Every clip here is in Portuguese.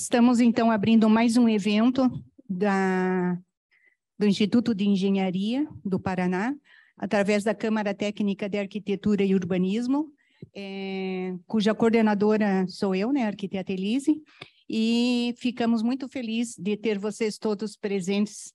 Estamos, então, abrindo mais um evento da, do Instituto de Engenharia do Paraná, através da Câmara Técnica de Arquitetura e Urbanismo, é, cuja coordenadora sou eu, né, a arquiteta Elise, e ficamos muito felizes de ter vocês todos presentes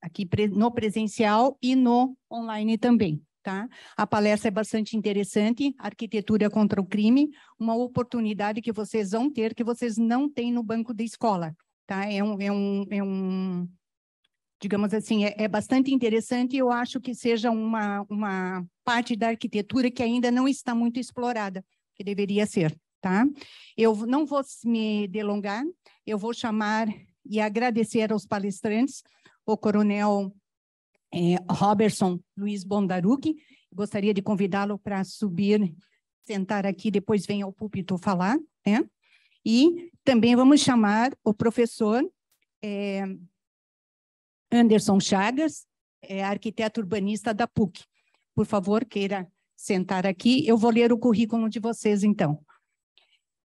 aqui no presencial e no online também. Tá? A palestra é bastante interessante, Arquitetura contra o Crime, uma oportunidade que vocês vão ter, que vocês não têm no banco da escola. Tá? É, um, é, um, é um, digamos assim, é, é bastante interessante e eu acho que seja uma, uma parte da arquitetura que ainda não está muito explorada, que deveria ser. Tá? Eu não vou me delongar, eu vou chamar e agradecer aos palestrantes, o coronel é, Robertson Luiz Bondaruc. Gostaria de convidá-lo para subir, sentar aqui, depois vem ao púlpito falar. Né? E também vamos chamar o professor é, Anderson Chagas, é, arquiteto urbanista da PUC. Por favor, queira sentar aqui. Eu vou ler o currículo de vocês, então.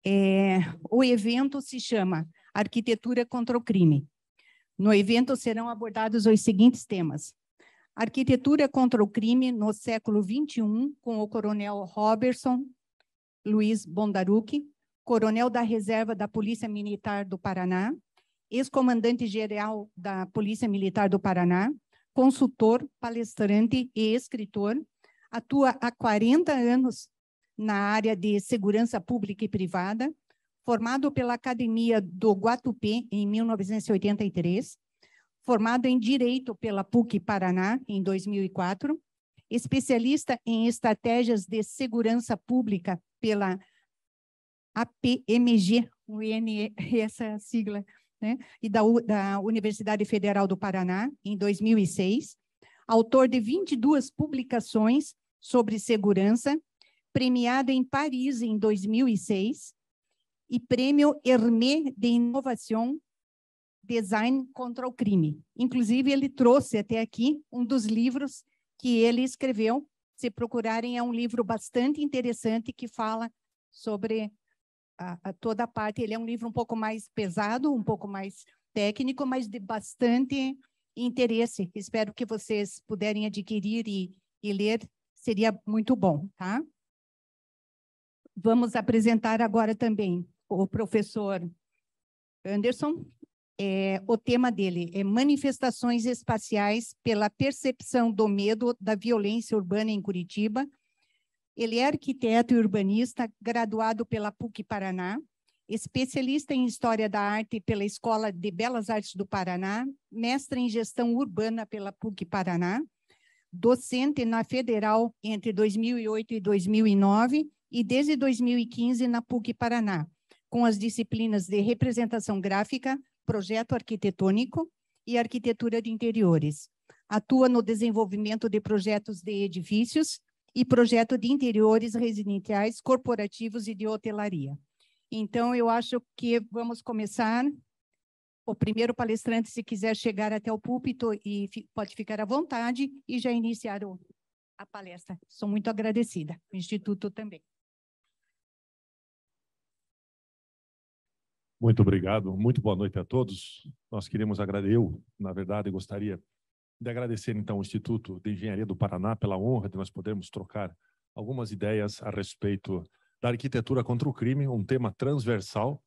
É, o evento se chama Arquitetura contra o Crime. No evento serão abordados os seguintes temas: Arquitetura contra o Crime no século XXI, com o coronel Robertson Luiz Bondaruque, coronel da reserva da Polícia Militar do Paraná, ex-comandante-geral da Polícia Militar do Paraná, consultor, palestrante e escritor, atua há 40 anos na área de segurança pública e privada, formado pela Academia do Guatupé em 1983, formado em Direito pela PUC Paraná, em 2004, especialista em estratégias de segurança pública pela APMG, UNE, essa sigla, né? e da, da Universidade Federal do Paraná, em 2006, autor de 22 publicações sobre segurança, premiado em Paris em 2006, e prêmio Hermé de Inovação Design contra o Crime. Inclusive, ele trouxe até aqui um dos livros que ele escreveu. Se procurarem, é um livro bastante interessante que fala sobre a, a toda a parte. Ele é um livro um pouco mais pesado, um pouco mais técnico, mas de bastante interesse. Espero que vocês puderem adquirir e, e ler, seria muito bom, tá? Vamos apresentar agora também o professor Anderson, é, o tema dele é Manifestações Espaciais pela Percepção do Medo da Violência Urbana em Curitiba. Ele é arquiteto e urbanista, graduado pela PUC Paraná, especialista em História da Arte pela Escola de Belas Artes do Paraná, mestre em Gestão Urbana pela PUC Paraná, docente na Federal entre 2008 e 2009 e desde 2015 na PUC Paraná, com as disciplinas de Representação Gráfica, projeto arquitetônico e arquitetura de interiores. Atua no desenvolvimento de projetos de edifícios e projeto de interiores residenciais, corporativos e de hotelaria. Então, eu acho que vamos começar. O primeiro palestrante, se quiser chegar até o púlpito, e pode ficar à vontade e já iniciar o, a palestra. Sou muito agradecida, o Instituto também. Muito obrigado, muito boa noite a todos. Nós queremos agradecer, eu, na verdade, gostaria de agradecer então ao Instituto de Engenharia do Paraná pela honra de nós podermos trocar algumas ideias a respeito da arquitetura contra o crime, um tema transversal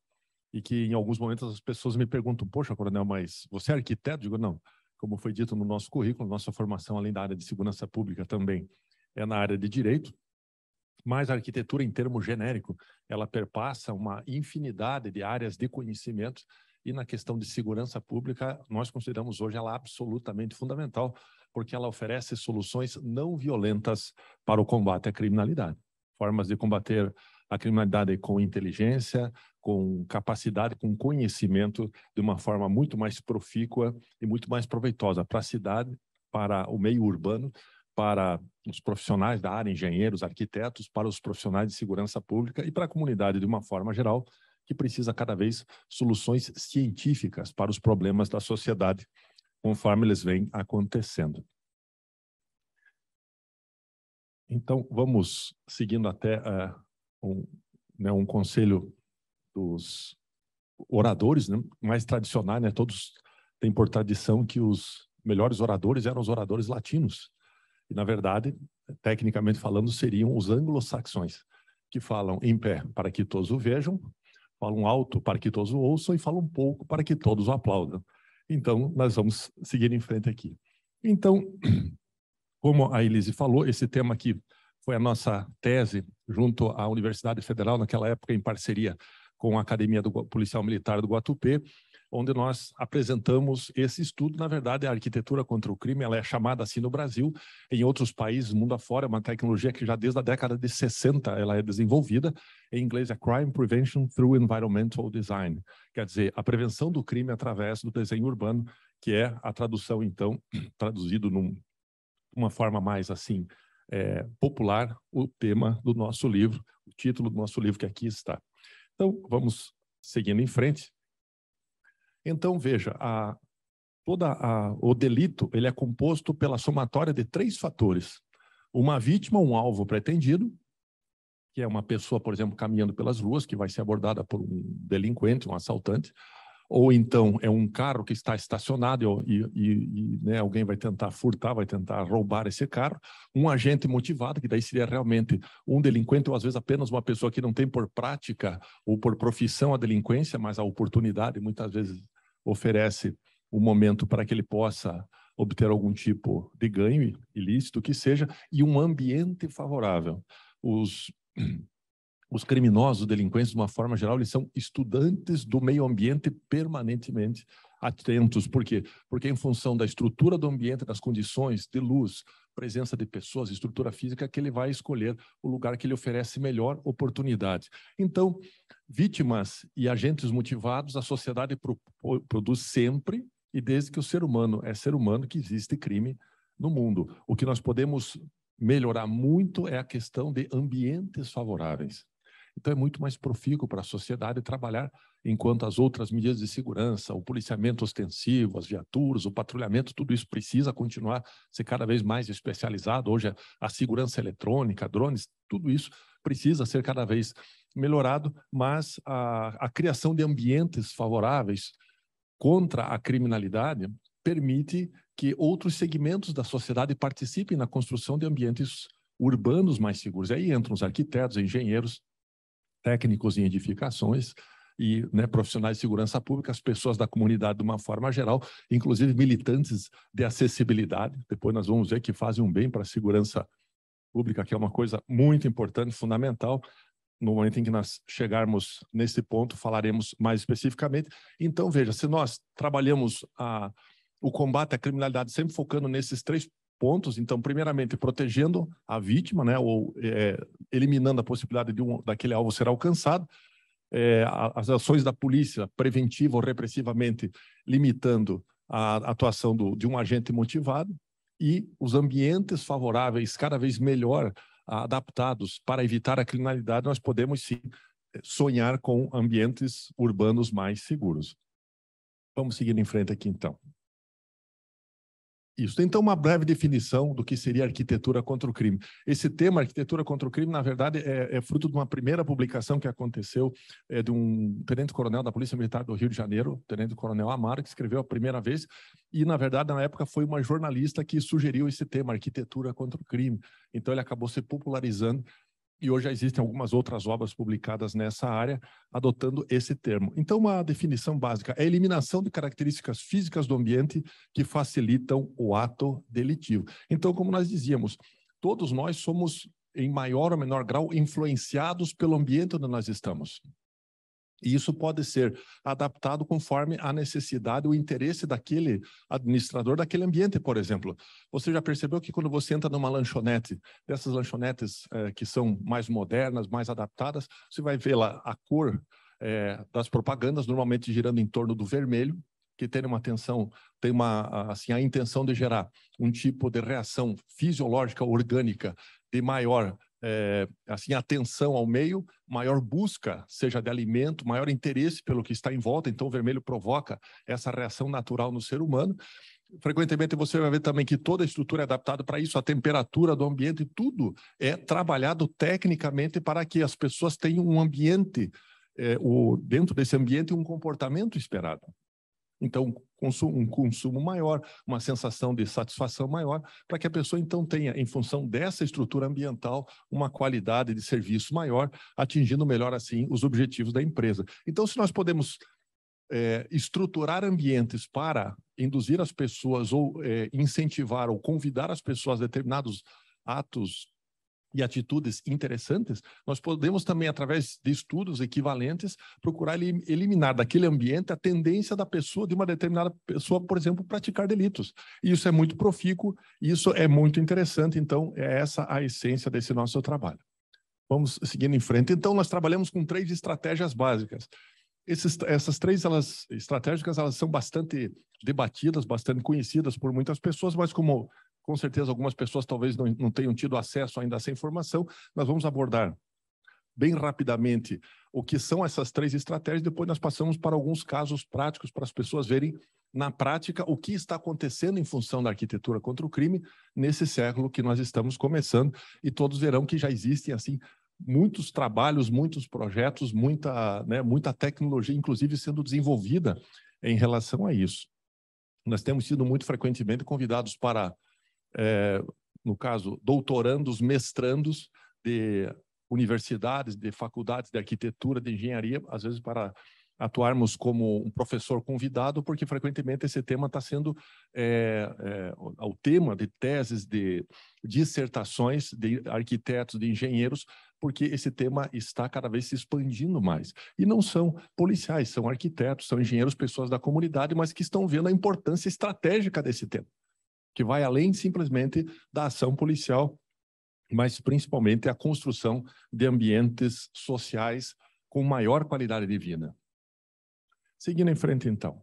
e que em alguns momentos as pessoas me perguntam: "Poxa, coronel, mas você é arquiteto?" Eu digo: "Não, como foi dito no nosso currículo, nossa formação além da área de segurança pública também é na área de direito, mas a arquitetura, em termo genérico, ela perpassa uma infinidade de áreas de conhecimento e na questão de segurança pública, nós consideramos hoje ela absolutamente fundamental, porque ela oferece soluções não violentas para o combate à criminalidade. Formas de combater a criminalidade com inteligência, com capacidade, com conhecimento, de uma forma muito mais profícua e muito mais proveitosa para a cidade, para o meio urbano para os profissionais da área, engenheiros, arquitetos, para os profissionais de segurança pública e para a comunidade de uma forma geral, que precisa cada vez soluções científicas para os problemas da sociedade, conforme eles vêm acontecendo. Então, vamos seguindo até uh, um, né, um, conselho dos oradores né, mais tradicionais, né, todos têm por tradição que os melhores oradores eram os oradores latinos. E, na verdade, tecnicamente falando, seriam os anglo-saxões, que falam em pé para que todos o vejam, falam alto para que todos o ouçam e falam pouco para que todos o aplaudam. Então, nós vamos seguir em frente aqui. Então, como a Elise falou, esse tema aqui foi a nossa tese junto à Universidade Federal, naquela época, em parceria com a Academia do Policial Militar do Guatupê, onde nós apresentamos esse estudo. Na verdade, a arquitetura contra o crime ela é chamada assim no Brasil, em outros países, mundo afora, é uma tecnologia que já desde a década de 60 ela é desenvolvida. Em inglês é Crime Prevention Through Environmental Design, quer dizer, a prevenção do crime através do desenho urbano, que é a tradução, então, traduzido numa uma forma mais assim, é, popular o tema do nosso livro, o título do nosso livro que aqui está. Então, vamos seguindo em frente. Então, veja, a, toda a, o delito ele é composto pela somatória de três fatores: uma vítima, um alvo pretendido, que é uma pessoa, por exemplo, caminhando pelas ruas, que vai ser abordada por um delinquente, um assaltante, ou então é um carro que está estacionado e, e, e né, alguém vai tentar furtar, vai tentar roubar esse carro, um agente motivado, que daí seria realmente um delinquente, ou às vezes apenas uma pessoa que não tem por prática ou por profissão a delinquência, mas a oportunidade muitas vezes oferece o um momento para que ele possa obter algum tipo de ganho ilícito que seja e um ambiente favorável. Os os criminosos, os delinquentes, de uma forma geral, eles são estudantes do meio ambiente permanentemente atentos. Por quê? Porque em função da estrutura do ambiente, das condições de luz, presença de pessoas, estrutura física, que ele vai escolher o lugar que lhe oferece melhor oportunidade. Então, vítimas e agentes motivados, a sociedade pro, produz sempre, e desde que o ser humano é ser humano, que existe crime no mundo. O que nós podemos melhorar muito é a questão de ambientes favoráveis. Então é muito mais profícuo para a sociedade trabalhar enquanto as outras medidas de segurança, o policiamento ostensivo, as viaturas, o patrulhamento, tudo isso precisa continuar ser cada vez mais especializado. Hoje a segurança eletrônica, drones, tudo isso precisa ser cada vez melhorado, mas a, a criação de ambientes favoráveis contra a criminalidade permite que outros segmentos da sociedade participem na construção de ambientes urbanos mais seguros. Aí entram os arquitetos, engenheiros, técnicos em edificações e né, profissionais de segurança pública, as pessoas da comunidade de uma forma geral, inclusive militantes de acessibilidade. Depois nós vamos ver que fazem um bem para a segurança pública, que é uma coisa muito importante, fundamental. No momento em que nós chegarmos nesse ponto, falaremos mais especificamente. Então, veja, se nós trabalhamos a, o combate à criminalidade sempre focando nesses três pontos. Então, primeiramente, protegendo a vítima, né, ou é, eliminando a possibilidade de um, daquele alvo ser alcançado. É, as ações da polícia, preventiva ou repressivamente, limitando a atuação do, de um agente motivado. E os ambientes favoráveis, cada vez melhor adaptados para evitar a criminalidade, nós podemos sim é, sonhar com ambientes urbanos mais seguros. Vamos seguir em frente aqui então. Isso. Então, uma breve definição do que seria arquitetura contra o crime. Esse tema, arquitetura contra o crime, na verdade, é, é fruto de uma primeira publicação que aconteceu é, de um tenente-coronel da Polícia Militar do Rio de Janeiro, tenente-coronel Amaro, que escreveu a primeira vez. E, na verdade, na época, foi uma jornalista que sugeriu esse tema, arquitetura contra o crime. Então, ele acabou se popularizando e hoje já existem algumas outras obras publicadas nessa área adotando esse termo. Então, uma definição básica é a eliminação de características físicas do ambiente que facilitam o ato delitivo. Então, como nós dizíamos, todos nós somos, em maior ou menor grau, influenciados pelo ambiente onde nós estamos. E isso pode ser adaptado conforme a necessidade, o interesse daquele administrador daquele ambiente, por exemplo. Você já percebeu que quando você entra numa lanchonete, dessas lanchonetes eh, que são mais modernas, mais adaptadas, você vai ver lá a cor eh, das propagandas, normalmente girando em torno do vermelho, que tem uma atenção tem uma assim a intenção de gerar um tipo de reação fisiológica orgânica de maior é, assim, atenção ao meio, maior busca, seja de alimento, maior interesse pelo que está em volta. Então, o vermelho provoca essa reação natural no ser humano. Frequentemente você vai ver também que toda a estrutura é adaptada para isso, a temperatura do ambiente, tudo é trabalhado tecnicamente para que as pessoas tenham um ambiente, é, o, dentro desse ambiente, um comportamento esperado. Então, um consumo maior, uma sensação de satisfação maior, para que a pessoa então tenha, em função dessa estrutura ambiental, uma qualidade de serviço maior, atingindo melhor assim os objetivos da empresa. Então, se nós podemos é, estruturar ambientes para induzir as pessoas ou é, incentivar ou convidar as pessoas a determinados atos e atitudes interessantes, nós podemos também, através de estudos equivalentes, procurar eliminar daquele ambiente a tendência da pessoa, de uma determinada pessoa, por exemplo, praticar delitos. E isso é muito profícuo, isso é muito interessante, então é essa a essência desse nosso trabalho. Vamos seguindo em frente. Então, nós trabalhamos com três estratégias básicas. Esses, essas três elas, estratégicas elas são bastante debatidas, bastante conhecidas por muitas pessoas, mas como com certeza algumas pessoas talvez não, não tenham tido acesso ainda a essa informação, nós vamos abordar bem rapidamente o que são essas três estratégias, depois nós passamos para alguns casos práticos para as pessoas verem na prática o que está acontecendo em função da arquitetura contra o crime nesse século que nós estamos começando e todos verão que já existem assim muitos trabalhos, muitos projetos, muita, né, muita tecnologia inclusive sendo desenvolvida em relação a isso. Nós temos sido muito frequentemente convidados para é, no caso, doutorandos, mestrandos de universidades, de faculdades de arquitetura, de engenharia, às vezes para atuarmos como um professor convidado, porque frequentemente esse tema está sendo é, é, o tema de teses, de dissertações de arquitetos, de engenheiros, porque esse tema está cada vez se expandindo mais. E não são policiais, são arquitetos, são engenheiros, pessoas da comunidade, mas que estão vendo a importância estratégica desse tema que vai além simplesmente da ação policial, mas principalmente a construção de ambientes sociais com maior qualidade de vida. Seguindo em frente, então.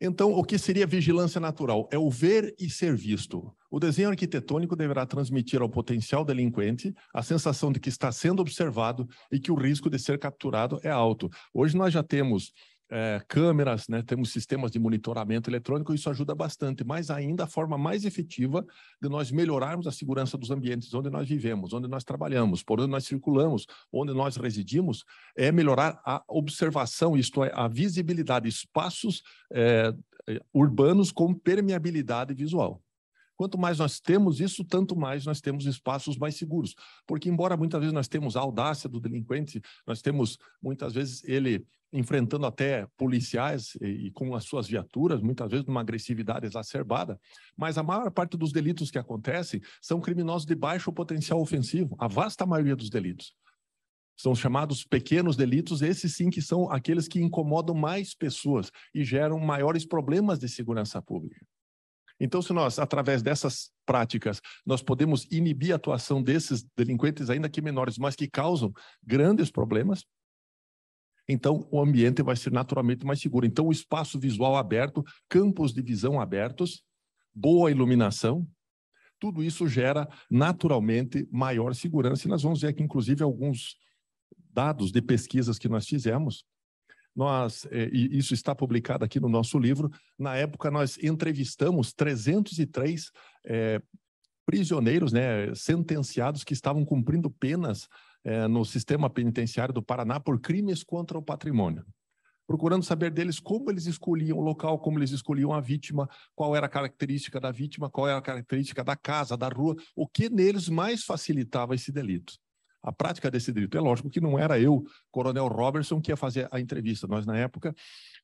Então, o que seria vigilância natural? É o ver e ser visto. O desenho arquitetônico deverá transmitir ao potencial delinquente a sensação de que está sendo observado e que o risco de ser capturado é alto. Hoje nós já temos é, câmeras, né? temos sistemas de monitoramento eletrônico, isso ajuda bastante, mas ainda a forma mais efetiva de nós melhorarmos a segurança dos ambientes onde nós vivemos, onde nós trabalhamos, por onde nós circulamos, onde nós residimos, é melhorar a observação, isto é, a visibilidade, espaços é, é urbanos com permeabilidade visual. Quanto mais nós temos isso, tanto mais nós temos espaços mais seguros. Porque, embora muitas vezes nós temos a audácia do delinquente, nós temos muitas vezes ele enfrentando até policiais e, e, com as suas viaturas, muitas vezes numa agressividade exacerbada, mas a maior parte dos delitos que acontecem são criminosos de baixo potencial ofensivo, a vasta maioria dos delitos. São chamados pequenos delitos, esses sim que são aqueles que incomodam mais pessoas e geram maiores problemas de segurança pública. Então, se nós, através dessas práticas, nós podemos inibir a atuação desses delinquentes, ainda que menores, mas que causam grandes problemas, então o ambiente vai ser naturalmente mais seguro. Então, o espaço visual aberto, campos de visão abertos, boa iluminação, tudo isso gera naturalmente maior segurança. E nós vamos ver aqui, inclusive, alguns dados de pesquisas que nós fizemos nós, eh, e isso está publicado aqui no nosso livro, na época nós entrevistamos 303 é, eh, prisioneiros, né, sentenciados que estavam cumprindo penas é, no sistema penitenciário do Paraná por crimes contra o patrimônio procurando saber deles como eles escolhiam o local, como eles escolhiam a vítima, qual era a característica da vítima, qual era a característica da casa, da rua, o que neles mais facilitava esse delito a prática desse delito. É lógico que não era eu, Coronel Robertson, que ia fazer a entrevista. Nós, na época,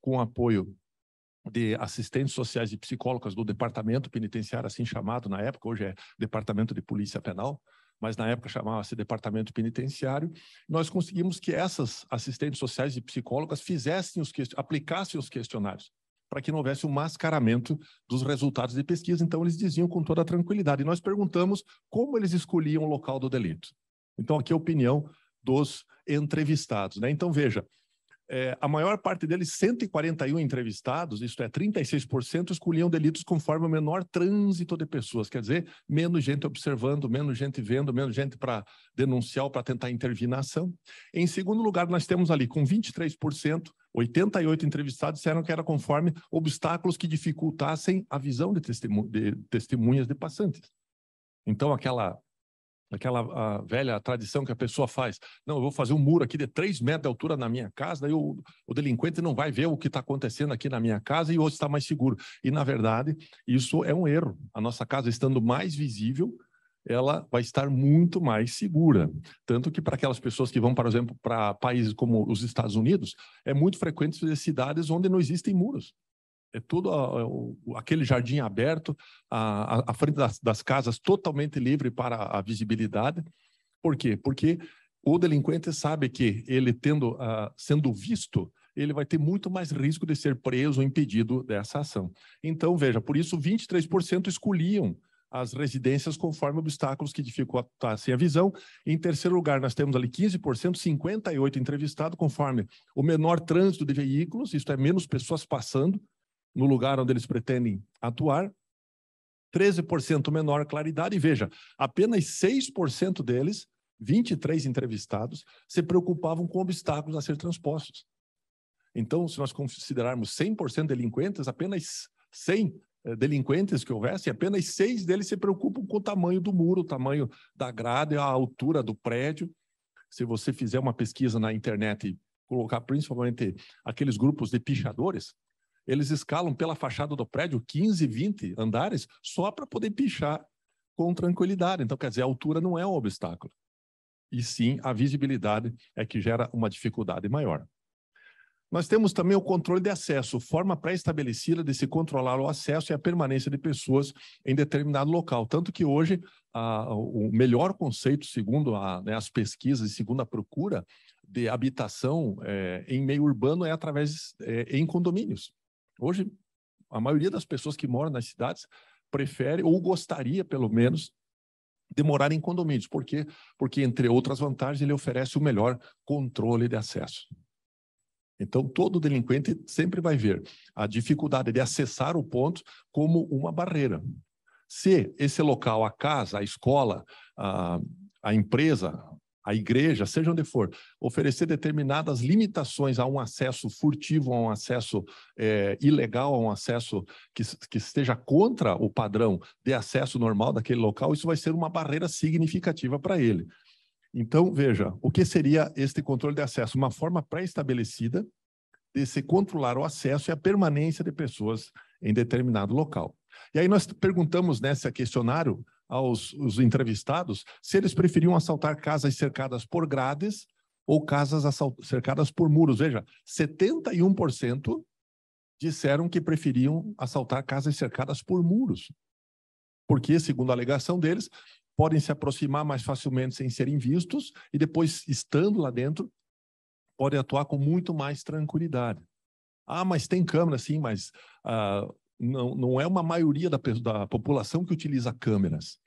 com o apoio de assistentes sociais e psicólogas do departamento penitenciário, assim chamado na época, hoje é Departamento de Polícia Penal, mas na época chamava-se Departamento Penitenciário. Nós conseguimos que essas assistentes sociais e psicólogas fizessem os aplicassem os questionários para que não houvesse o um mascaramento dos resultados de pesquisa. Então eles diziam com toda tranquilidade. E nós perguntamos como eles escolhiam o local do delito. Então, aqui é a opinião dos entrevistados. Né? Então, veja, é, a maior parte deles, 141 entrevistados, isto é, 36%, escolhiam delitos conforme o menor trânsito de pessoas, quer dizer, menos gente observando, menos gente vendo, menos gente para denunciar para tentar intervir na ação. Em segundo lugar, nós temos ali com 23%, 88 entrevistados disseram que era conforme obstáculos que dificultassem a visão de, testemun de testemunhas de passantes. Então, aquela aquela velha tradição que a pessoa faz. Não, eu vou fazer um muro aqui de 3 metros de altura na minha casa, daí o, o delinquente não vai ver o que está acontecendo aqui na minha casa e hoje está mais seguro. E, na verdade, isso é um erro. A nossa casa, estando mais visível, ela vai estar muito mais segura. Tanto que para aquelas pessoas que vão, por exemplo, para países como os Estados Unidos, é muito frequente cidades onde não existem muros é tudo a, é o, aquele jardim aberto, a, a frente das, das, casas totalmente livre para a visibilidade. Por quê? Porque o delinquente sabe que ele tendo uh, sendo visto, ele vai ter muito mais risco de ser preso ou impedido dessa ação. Então, veja, por isso 23% escolhiam as residências conforme obstáculos que dificultassem a visão. Em terceiro lugar, nós temos ali 15%, 58 entrevistado conforme o menor trânsito de veículos, isto é, menos pessoas passando no lugar onde eles pretendem atuar, 13% menor claridade. E veja, apenas 6% deles, 23 entrevistados, se preocupavam com obstáculos a ser transpostos. Então, se nós considerarmos 100% delinquentes, apenas 100 eh, delinquentes que houvessem, apenas seis deles se preocupam com o tamanho do muro, o tamanho da grade, a altura do prédio. Se você fizer uma pesquisa na internet e colocar principalmente aqueles grupos de pichadores, eles escalam pela fachada do prédio 15, 20 andares só para poder pichar com tranquilidade. Então, quer dizer, a altura não é um obstáculo. E sim, a visibilidade é que gera uma dificuldade maior. Nós temos também o controle de acesso, forma pré-estabelecida de se controlar o acesso e a permanência de pessoas em determinado local. Tanto que hoje, a, o melhor conceito, segundo a, né, as pesquisas e segundo a procura de habitação é, em meio urbano, é através é, em condomínios. Hoje, a maioria das pessoas que moram nas cidades prefere ou gostaria, pelo menos, de morar em condomínios. Por quê? Porque, entre outras vantagens, ele oferece o melhor controle de acesso. Então, todo delinquente sempre vai ver a dificuldade de acessar o ponto como uma barreira. Se esse local, a casa, a escola, a, a empresa, a igreja, seja onde for, oferecer determinadas limitações a um acesso furtivo, a um acesso é, ilegal, a um acesso que, que esteja contra o padrão de acesso normal daquele local, isso vai ser uma barreira significativa para ele. Então, veja, o que seria este controle de acesso? Uma forma pré-estabelecida de se controlar o acesso e a permanência de pessoas em determinado local. E aí nós perguntamos nesse né, é questionário aos entrevistados se eles preferiam assaltar casas cercadas por grades ou casas cercadas por muros. Veja, 71% disseram que preferiam assaltar casas cercadas por muros, porque, segundo a alegação deles, podem se aproximar mais facilmente sem serem vistos e depois, estando lá dentro, podem atuar com muito mais tranquilidade. Ah, mas tem câmera, sim, mas ah, não, não é uma maioria da, da população que utiliza câmeras.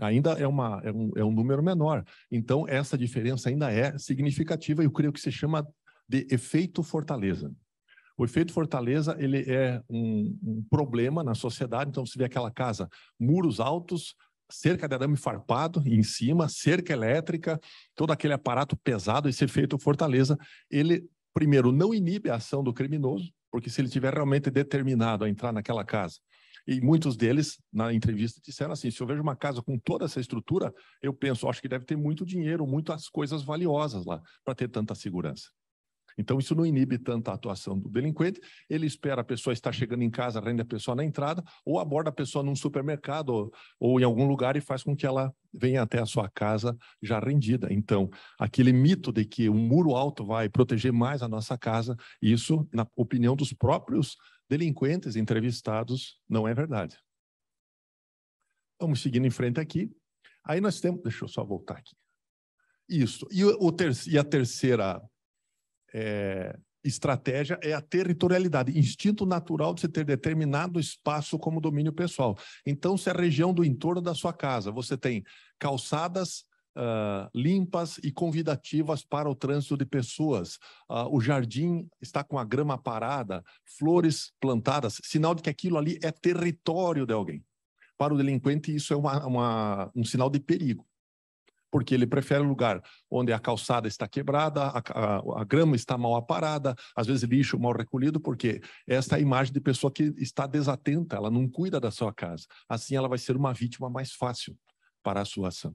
Ainda é, uma, é, um, é um número menor. Então, essa diferença ainda é significativa e eu creio que se chama de efeito fortaleza. O efeito fortaleza ele é um, um, problema na sociedade. Então você vê aquela casa, muros altos, cerca de arame farpado em cima, cerca elétrica, todo aquele aparato pesado. Esse efeito fortaleza ele primeiro não inibe a ação do criminoso, porque se ele tiver realmente determinado a entrar naquela casa, e muitos deles na entrevista disseram assim: se eu vejo uma casa com toda essa estrutura, eu penso, acho que deve ter muito dinheiro, muitas coisas valiosas lá para ter tanta segurança. Então, isso não inibe tanto a atuação do delinquente. Ele espera a pessoa estar chegando em casa, rende a pessoa na entrada, ou aborda a pessoa num supermercado ou, ou em algum lugar e faz com que ela venha até a sua casa já rendida. Então, aquele mito de que um muro alto vai proteger mais a nossa casa, isso, na opinião dos próprios delinquentes entrevistados, não é verdade. Vamos seguindo em frente aqui. Aí nós temos. Deixa eu só voltar aqui. Isso. E, o ter, e a terceira é, estratégia é a territorialidade, instinto natural de você ter determinado espaço como domínio pessoal. Então, se a região do entorno da sua casa você tem calçadas Uh, limpas e convidativas para o trânsito de pessoas. Uh, o jardim está com a grama parada, flores plantadas, sinal de que aquilo ali é território de alguém. Para o delinquente, isso é uma, uma, um sinal de perigo porque ele prefere um lugar onde a calçada está quebrada, a, a, a, grama está mal aparada, às vezes lixo mal recolhido, porque esta é a imagem de pessoa que está desatenta, ela não cuida da sua casa. Assim, ela vai ser uma vítima mais fácil para a sua ação.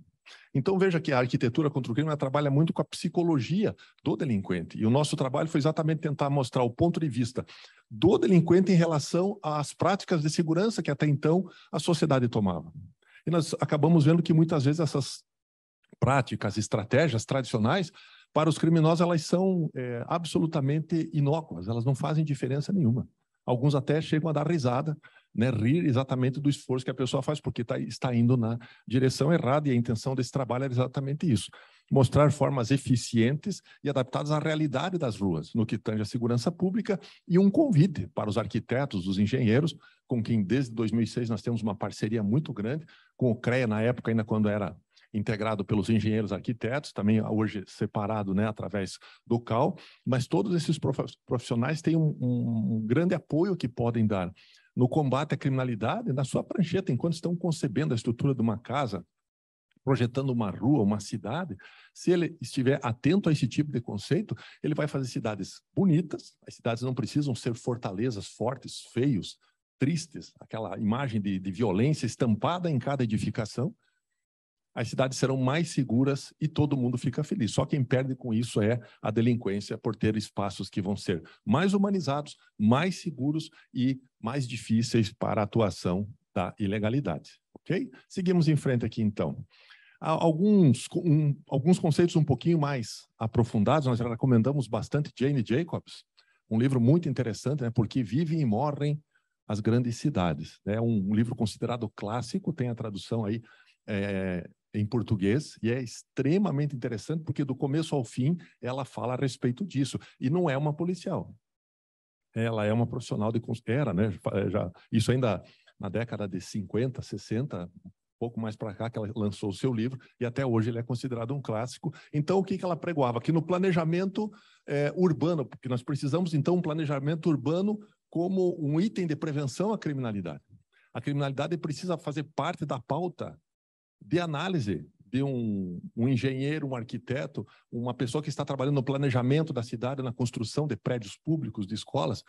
Então veja que a arquitetura contra o crime trabalha muito com a psicologia do delinquente. E o nosso trabalho foi exatamente tentar mostrar o ponto de vista do delinquente em relação às práticas de segurança que até então a sociedade tomava. E nós acabamos vendo que muitas vezes essas práticas, estratégias tradicionais, para os criminosos elas são é, absolutamente inócuas, elas não fazem diferença nenhuma. Alguns até chegam a dar risada, né, rir exatamente do esforço que a pessoa faz, porque tá, está indo na direção errada e a intenção desse trabalho é exatamente isso. Mostrar formas eficientes e adaptadas à realidade das ruas, no que tange à segurança pública, e um convite para os arquitetos, os engenheiros, com quem desde 2006 nós temos uma parceria muito grande, com o CREA na época, ainda quando era integrado pelos engenheiros arquitetos, também hoje separado né, através do CAL, mas todos esses profissionais têm um, um grande apoio que podem dar no combate à criminalidade, na sua prancheta, enquanto estão concebendo a estrutura de uma casa, projetando uma rua, uma cidade, se ele estiver atento a esse tipo de conceito, ele vai fazer cidades bonitas. As cidades não precisam ser fortalezas fortes, feios, tristes, aquela imagem de, de violência estampada em cada edificação as cidades serão mais seguras e todo mundo fica feliz. Só quem perde com isso é a delinquência, por ter espaços que vão ser mais humanizados, mais seguros e mais difíceis para a atuação da ilegalidade. Ok? Seguimos em frente aqui então. alguns, um, alguns conceitos um pouquinho mais aprofundados, nós recomendamos bastante Jane Jacobs, um livro muito interessante, né, Porque Vivem e Morrem as Grandes Cidades. É né? um, um livro considerado clássico, tem a tradução aí é, em português e é extremamente interessante porque do começo ao fim ela fala a respeito disso e não é uma policial. Ela é uma profissional de era, né? Eh, já isso ainda na década de 50, 60, pouco mais para cá que ela lançou o seu livro e até hoje ele é considerado um clássico. Então o que que ela pregoava? Que no planejamento é, urbano, porque nós precisamos então um planejamento urbano como um item de prevenção à criminalidade. A criminalidade precisa fazer parte da pauta de análise de um, um, engenheiro, um arquiteto, uma pessoa que está trabalhando no planejamento da cidade, na construção de prédios públicos, de escolas,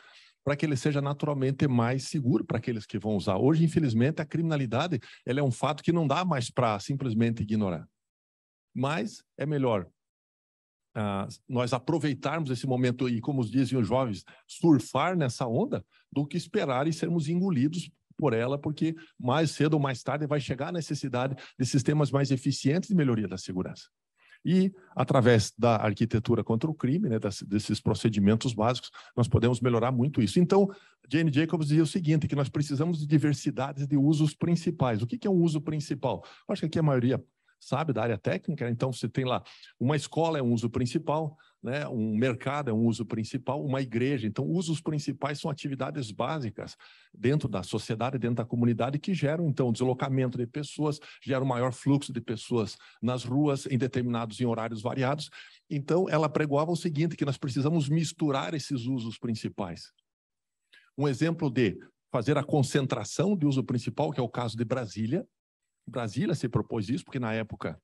para que ele seja naturalmente mais seguro para aqueles que vão usar. Hoje, infelizmente, a criminalidade ela é um fato que não dá mais para simplesmente ignorar. Mas é melhor ah, nós aproveitarmos esse momento e, como dizem os jovens, surfar nessa onda do que esperar e sermos engolidos por ela, porque mais cedo ou mais tarde vai chegar a necessidade de sistemas mais eficientes de melhoria da segurança. E, através da arquitetura contra o crime, né, das, desses procedimentos básicos, nós podemos melhorar muito isso. Então, Jane Jacobs dizia o seguinte, que nós precisamos de diversidades de usos principais. O que, que é um uso principal? Eu acho que aqui a maioria sabe da área técnica, né? então você tem lá uma escola é um uso principal, né? um mercado é um uso principal, uma igreja. Então, usos principais são atividades básicas dentro da sociedade, dentro da comunidade, que geram, então, deslocamento de pessoas, geram maior fluxo de pessoas nas ruas, em determinados, em horários variados. Então, ela pregoava o seguinte, que nós precisamos misturar esses usos principais. Um exemplo de fazer a concentração de uso principal, que é o caso de Brasília. Brasília se propôs isso, porque na época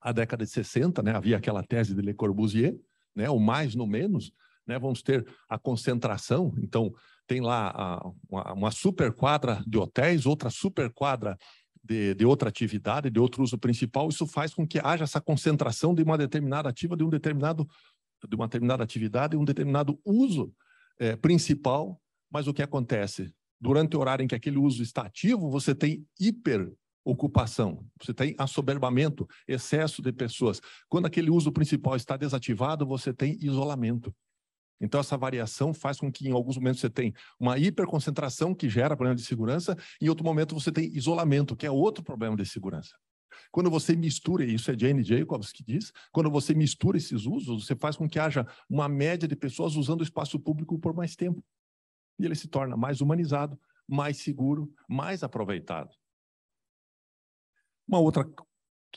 a década de 60, né, havia aquela tese de Le Corbusier, né, o mais no menos, né, vamos ter a concentração. Então, tem lá a, uma, uma super quadra de hotéis, outra super quadra de, de, outra atividade, de outro uso principal. Isso faz com que haja essa concentração de uma determinada ativa, de um determinado de uma determinada atividade, um determinado uso é, principal. Mas o que acontece? Durante o horário em que aquele uso está ativo, você tem hiper ocupação, você tem assoberbamento, excesso de pessoas. Quando aquele uso principal está desativado, você tem isolamento. Então, essa variação faz com que, em alguns momentos, você tenha uma hiperconcentração que gera problema de segurança, e em outro momento você tem isolamento, que é outro problema de segurança. Quando você mistura, e isso é Jane Jacobs que diz, quando você mistura esses usos, você faz com que haja uma média de pessoas usando o espaço público por mais tempo. E ele se torna mais humanizado, mais seguro, mais aproveitado. Uma outra,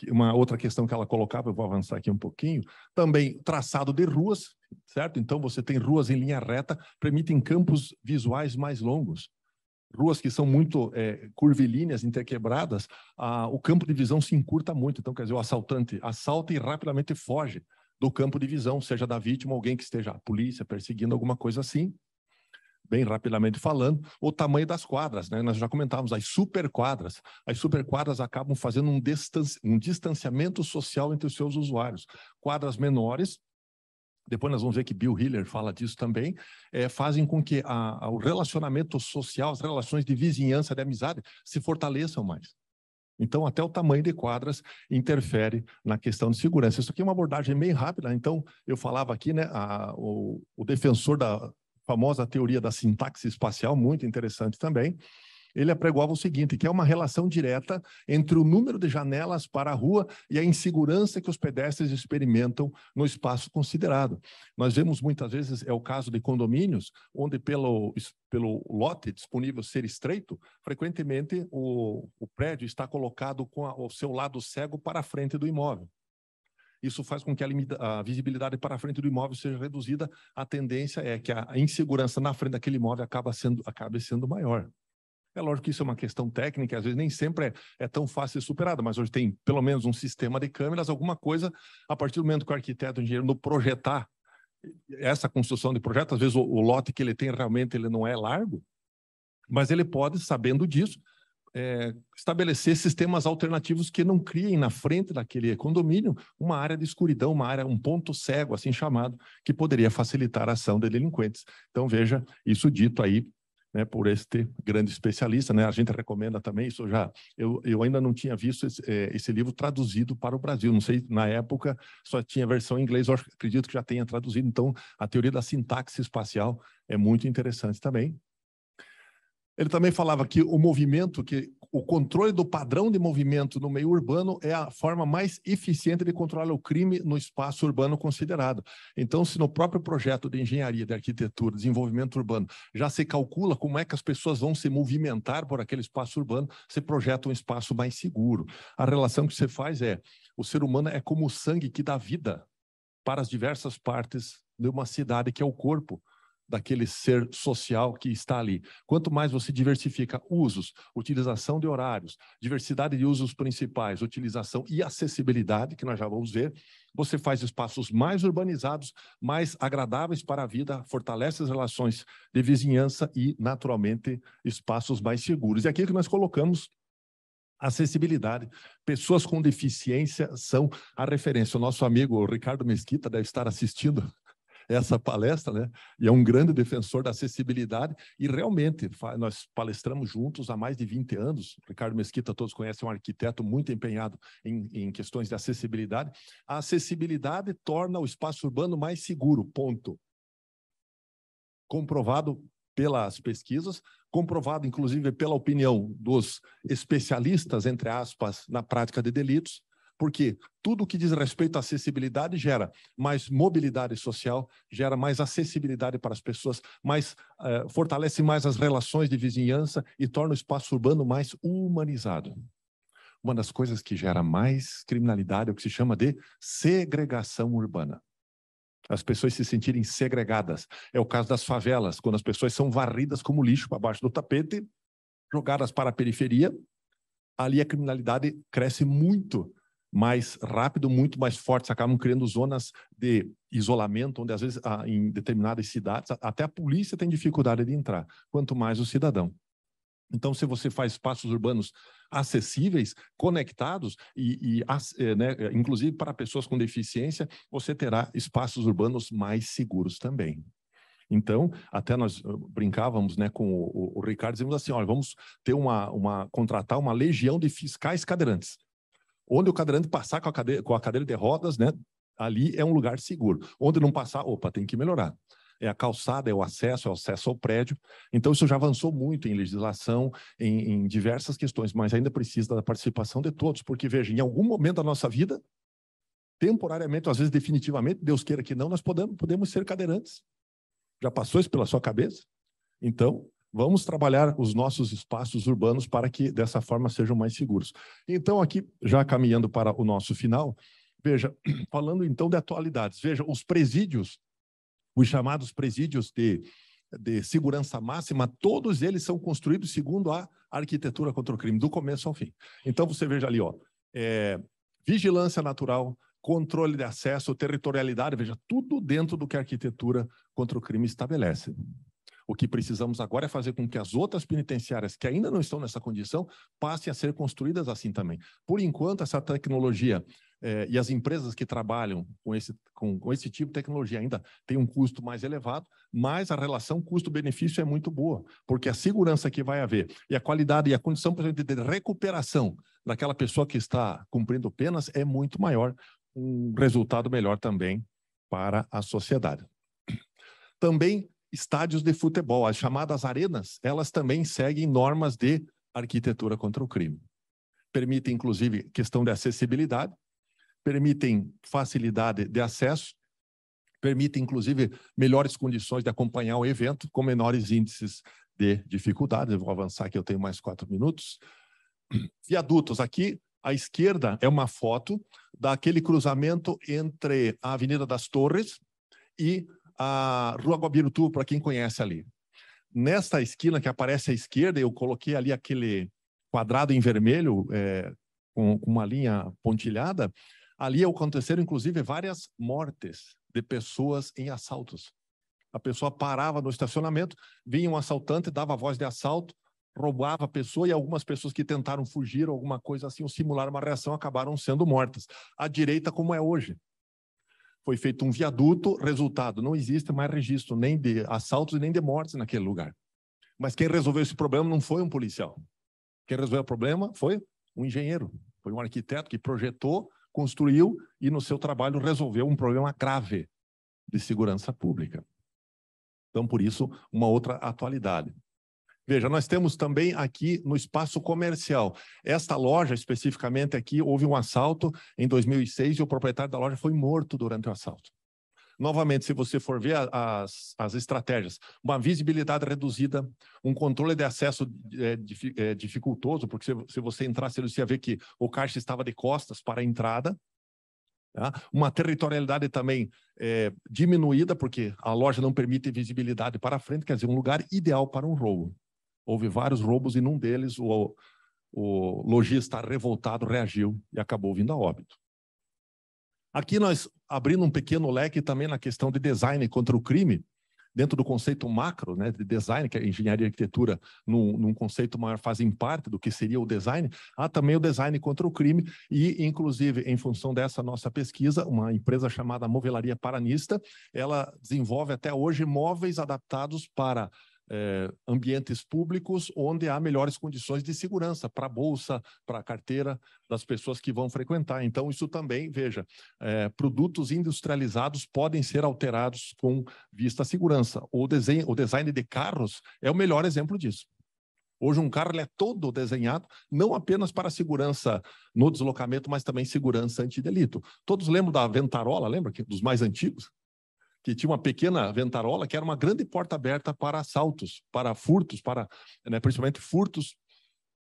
uma outra questão que ela colocava, eu vou avançar aqui um pouquinho, também traçado de ruas, certo? Então, você tem ruas em linha reta, permitem campos visuais mais longos. Ruas que são muito é, curvilíneas, interquebradas, a, o campo de visão se encurta muito. Então, quer dizer, o assaltante assalta e rapidamente foge do campo de visão, seja da vítima, alguém que esteja a polícia perseguindo alguma coisa assim, bem rapidamente falando, o tamanho das quadras, né? Nós já comentávamos as superquadras. As superquadras acabam fazendo um, distanci um distanciamento social entre os seus usuários. Quadras menores, depois nós vamos ver que Bill Hiller fala disso também, é, fazem com que a, a, o relacionamento social, as relações de vizinhança, de amizade, se fortaleçam mais. Então, até o tamanho de quadras interfere na questão de segurança. Isso aqui é uma abordagem bem rápida. Então, eu falava aqui, né, a, o, o, defensor da, famosa teoria da sintaxe espacial, muito interessante também, ele apregoava o seguinte, que é uma relação direta entre o número de janelas para a rua e a insegurança que os pedestres experimentam no espaço considerado. Nós vemos muitas vezes, é o caso de condomínios, onde pelo, pelo lote disponível ser estreito, frequentemente o, o prédio está colocado com a, o seu lado cego para a frente do imóvel. Isso faz com que a, a visibilidade para a frente do imóvel seja reduzida. A tendência é que a insegurança na frente daquele imóvel acaba sendo, acabe sendo maior. É lógico que isso é uma questão técnica, às vezes nem sempre é, é, tão fácil ser superada, mas hoje tem pelo menos um sistema de câmeras, alguma coisa, a partir do momento que o arquiteto, o engenheiro, no projetar essa construção de projeto, às vezes o, o lote que ele tem realmente ele não é largo, mas ele pode, sabendo disso, é, estabelecer sistemas alternativos que não criem na frente daquele condomínio uma área de escuridão, uma área, um ponto cego, assim chamado, que poderia facilitar a ação de delinquentes. Então, veja, isso dito aí né, por este grande especialista. Né? A gente recomenda também isso já. Eu, eu ainda não tinha visto esse, é, esse, livro traduzido para o Brasil. Não sei, na época só tinha versão em inglês, eu acredito que já tenha traduzido. Então, a teoria da sintaxe espacial é muito interessante também. Ele também falava que o movimento, que o controle do padrão de movimento no meio urbano é a forma mais eficiente de controlar o crime no espaço urbano considerado. Então, se no próprio projeto de engenharia, de arquitetura, desenvolvimento urbano, já se calcula como é que as pessoas vão se movimentar por aquele espaço urbano, se projeta um espaço mais seguro. A relação que você faz é: o ser humano é como o sangue que dá vida para as diversas partes de uma cidade, que é o corpo daquele ser social que está ali. Quanto mais você diversifica usos, utilização de horários, diversidade de usos principais, utilização e acessibilidade, que nós já vamos ver, você faz espaços mais urbanizados, mais agradáveis para a vida, fortalece as relações de vizinhança e, naturalmente, espaços mais seguros. E aqui é que nós colocamos acessibilidade. Pessoas com deficiência são a referência. O nosso amigo Ricardo Mesquita deve estar assistindo essa palestra, né? E é um grande defensor da acessibilidade e realmente nós palestramos juntos há mais de 20 anos. Ricardo Mesquita, todos conhecem, é um arquiteto muito empenhado em, em questões de acessibilidade. A acessibilidade torna o espaço urbano mais seguro, ponto. Comprovado pelas pesquisas, comprovado inclusive pela opinião dos especialistas, entre aspas, na prática de delitos, porque tudo que diz respeito à acessibilidade gera mais mobilidade social, gera mais acessibilidade para as pessoas, mais, eh, fortalece mais as relações de vizinhança e torna o espaço urbano mais humanizado. Uma das coisas que gera mais criminalidade é o que se chama de segregação urbana as pessoas se sentirem segregadas. É o caso das favelas, quando as pessoas são varridas como lixo para baixo do tapete, jogadas para a periferia. Ali a criminalidade cresce muito, mais rápido, muito mais fortes, acabam criando zonas de isolamento, onde às vezes ah, em determinadas cidades até a polícia tem dificuldade de entrar, quanto mais o cidadão. Então, se você faz espaços urbanos acessíveis, conectados e, e eh, né, inclusive para pessoas com deficiência, você terá espaços urbanos mais seguros também. Então, até nós ah, brincávamos né, com o, o, o Ricardo, dizíamos assim: olha, vamos ter uma, uma, contratar uma legião de fiscais cadeirantes. Onde o cadeirante passar com a cadeira, com a cadeira de rodas, né, ali é um lugar seguro. Onde não passar, opa, tem que melhorar. É a calçada, é o acesso, é o acesso ao prédio. Então, isso já avançou muito em legislação, em, em diversas questões, mas ainda precisa da participação de todos, porque, veja, em algum momento da nossa vida, temporariamente, às vezes definitivamente, Deus queira que não, nós podemos, podemos ser cadeirantes. Já passou isso pela sua cabeça? Então, Vamos trabalhar os nossos espaços urbanos para que dessa forma sejam mais seguros. Então, aqui, já caminhando para o nosso final, veja, falando então de atualidades, veja, os presídios, os chamados presídios de, de segurança máxima, todos eles são construídos segundo a arquitetura contra o crime, do começo ao fim. Então, você veja ali, ó, é, vigilância natural, controle de acesso, territorialidade, veja, tudo dentro do que a arquitetura contra o crime estabelece. O que precisamos agora é fazer com que as outras penitenciárias que ainda não estão nessa condição passem a ser construídas assim também. Por enquanto, essa tecnologia eh, e as empresas que trabalham com esse, com, com esse tipo de tecnologia ainda tem um custo mais elevado, mas a relação custo-benefício é muito boa, porque a segurança que vai haver e a qualidade e a condição de recuperação daquela pessoa que está cumprindo penas é muito maior, um resultado melhor também para a sociedade. Também estádios de futebol, as chamadas arenas, elas também seguem normas de arquitetura contra o crime. Permitem, inclusive, questão de acessibilidade, permitem facilidade de acesso, permitem, inclusive, melhores condições de acompanhar o evento com menores índices de dificuldades. Eu vou avançar que eu tenho mais quatro minutos. Viadutos, aqui à esquerda é uma foto daquele cruzamento entre a Avenida das Torres e a Rua Guabirutu, para quem conhece ali. Nesta esquina que aparece à esquerda, eu coloquei ali aquele quadrado em vermelho, é, com, com uma linha pontilhada. Ali aconteceram, inclusive, várias mortes de pessoas em assaltos. A pessoa parava no estacionamento, vinha um assaltante, dava voz de assalto, roubava a pessoa e algumas pessoas que tentaram fugir, alguma coisa assim, ou simular uma reação, acabaram sendo mortas. à direita, como é hoje foi feito um viaduto, resultado, não existe mais registro nem de assaltos nem de mortes naquele lugar. Mas quem resolveu esse problema não foi um policial. Quem resolveu o problema foi um engenheiro, foi um arquiteto que projetou, construiu e no seu trabalho resolveu um problema grave de segurança pública. Então, por isso, uma outra atualidade. Veja, nós temos também aqui no espaço comercial. Esta loja, especificamente aqui, houve um assalto em 2006 e o proprietário da loja foi morto durante o assalto. Novamente, se você for ver as, as estratégias, uma visibilidade reduzida, um controle de acesso é, é, dificultoso, porque se, se você entrasse, você ia ver que o caixa estava de costas para a entrada, tá? uma territorialidade também é, diminuída, porque a loja não permite visibilidade para frente, quer dizer, um lugar ideal para um roubo. Houve vários roubos e num deles o, o lojista revoltado reagiu e acabou vindo a óbito. Aqui nós abrindo um pequeno leque também na questão de design contra o crime, dentro do conceito macro né, de design, que a é engenharia e arquitetura, num, num, conceito maior, fazem parte do que seria o design, há também o design contra o crime, e, inclusive, em função dessa nossa pesquisa, uma empresa chamada Movelaria Paranista, ela desenvolve até hoje móveis adaptados para é, ambientes públicos onde há melhores condições de segurança para a bolsa, para a carteira das pessoas que vão frequentar. Então, isso também, veja, é, produtos industrializados podem ser alterados com vista à segurança. O, desenho, o design de carros é o melhor exemplo disso. Hoje um carro é todo desenhado, não apenas para segurança no deslocamento, mas também segurança antidelito. Todos lembram da Ventarola, lembra? Dos mais antigos, que tinha uma pequena ventarola que era uma grande porta aberta para assaltos, para furtos, para né, principalmente furtos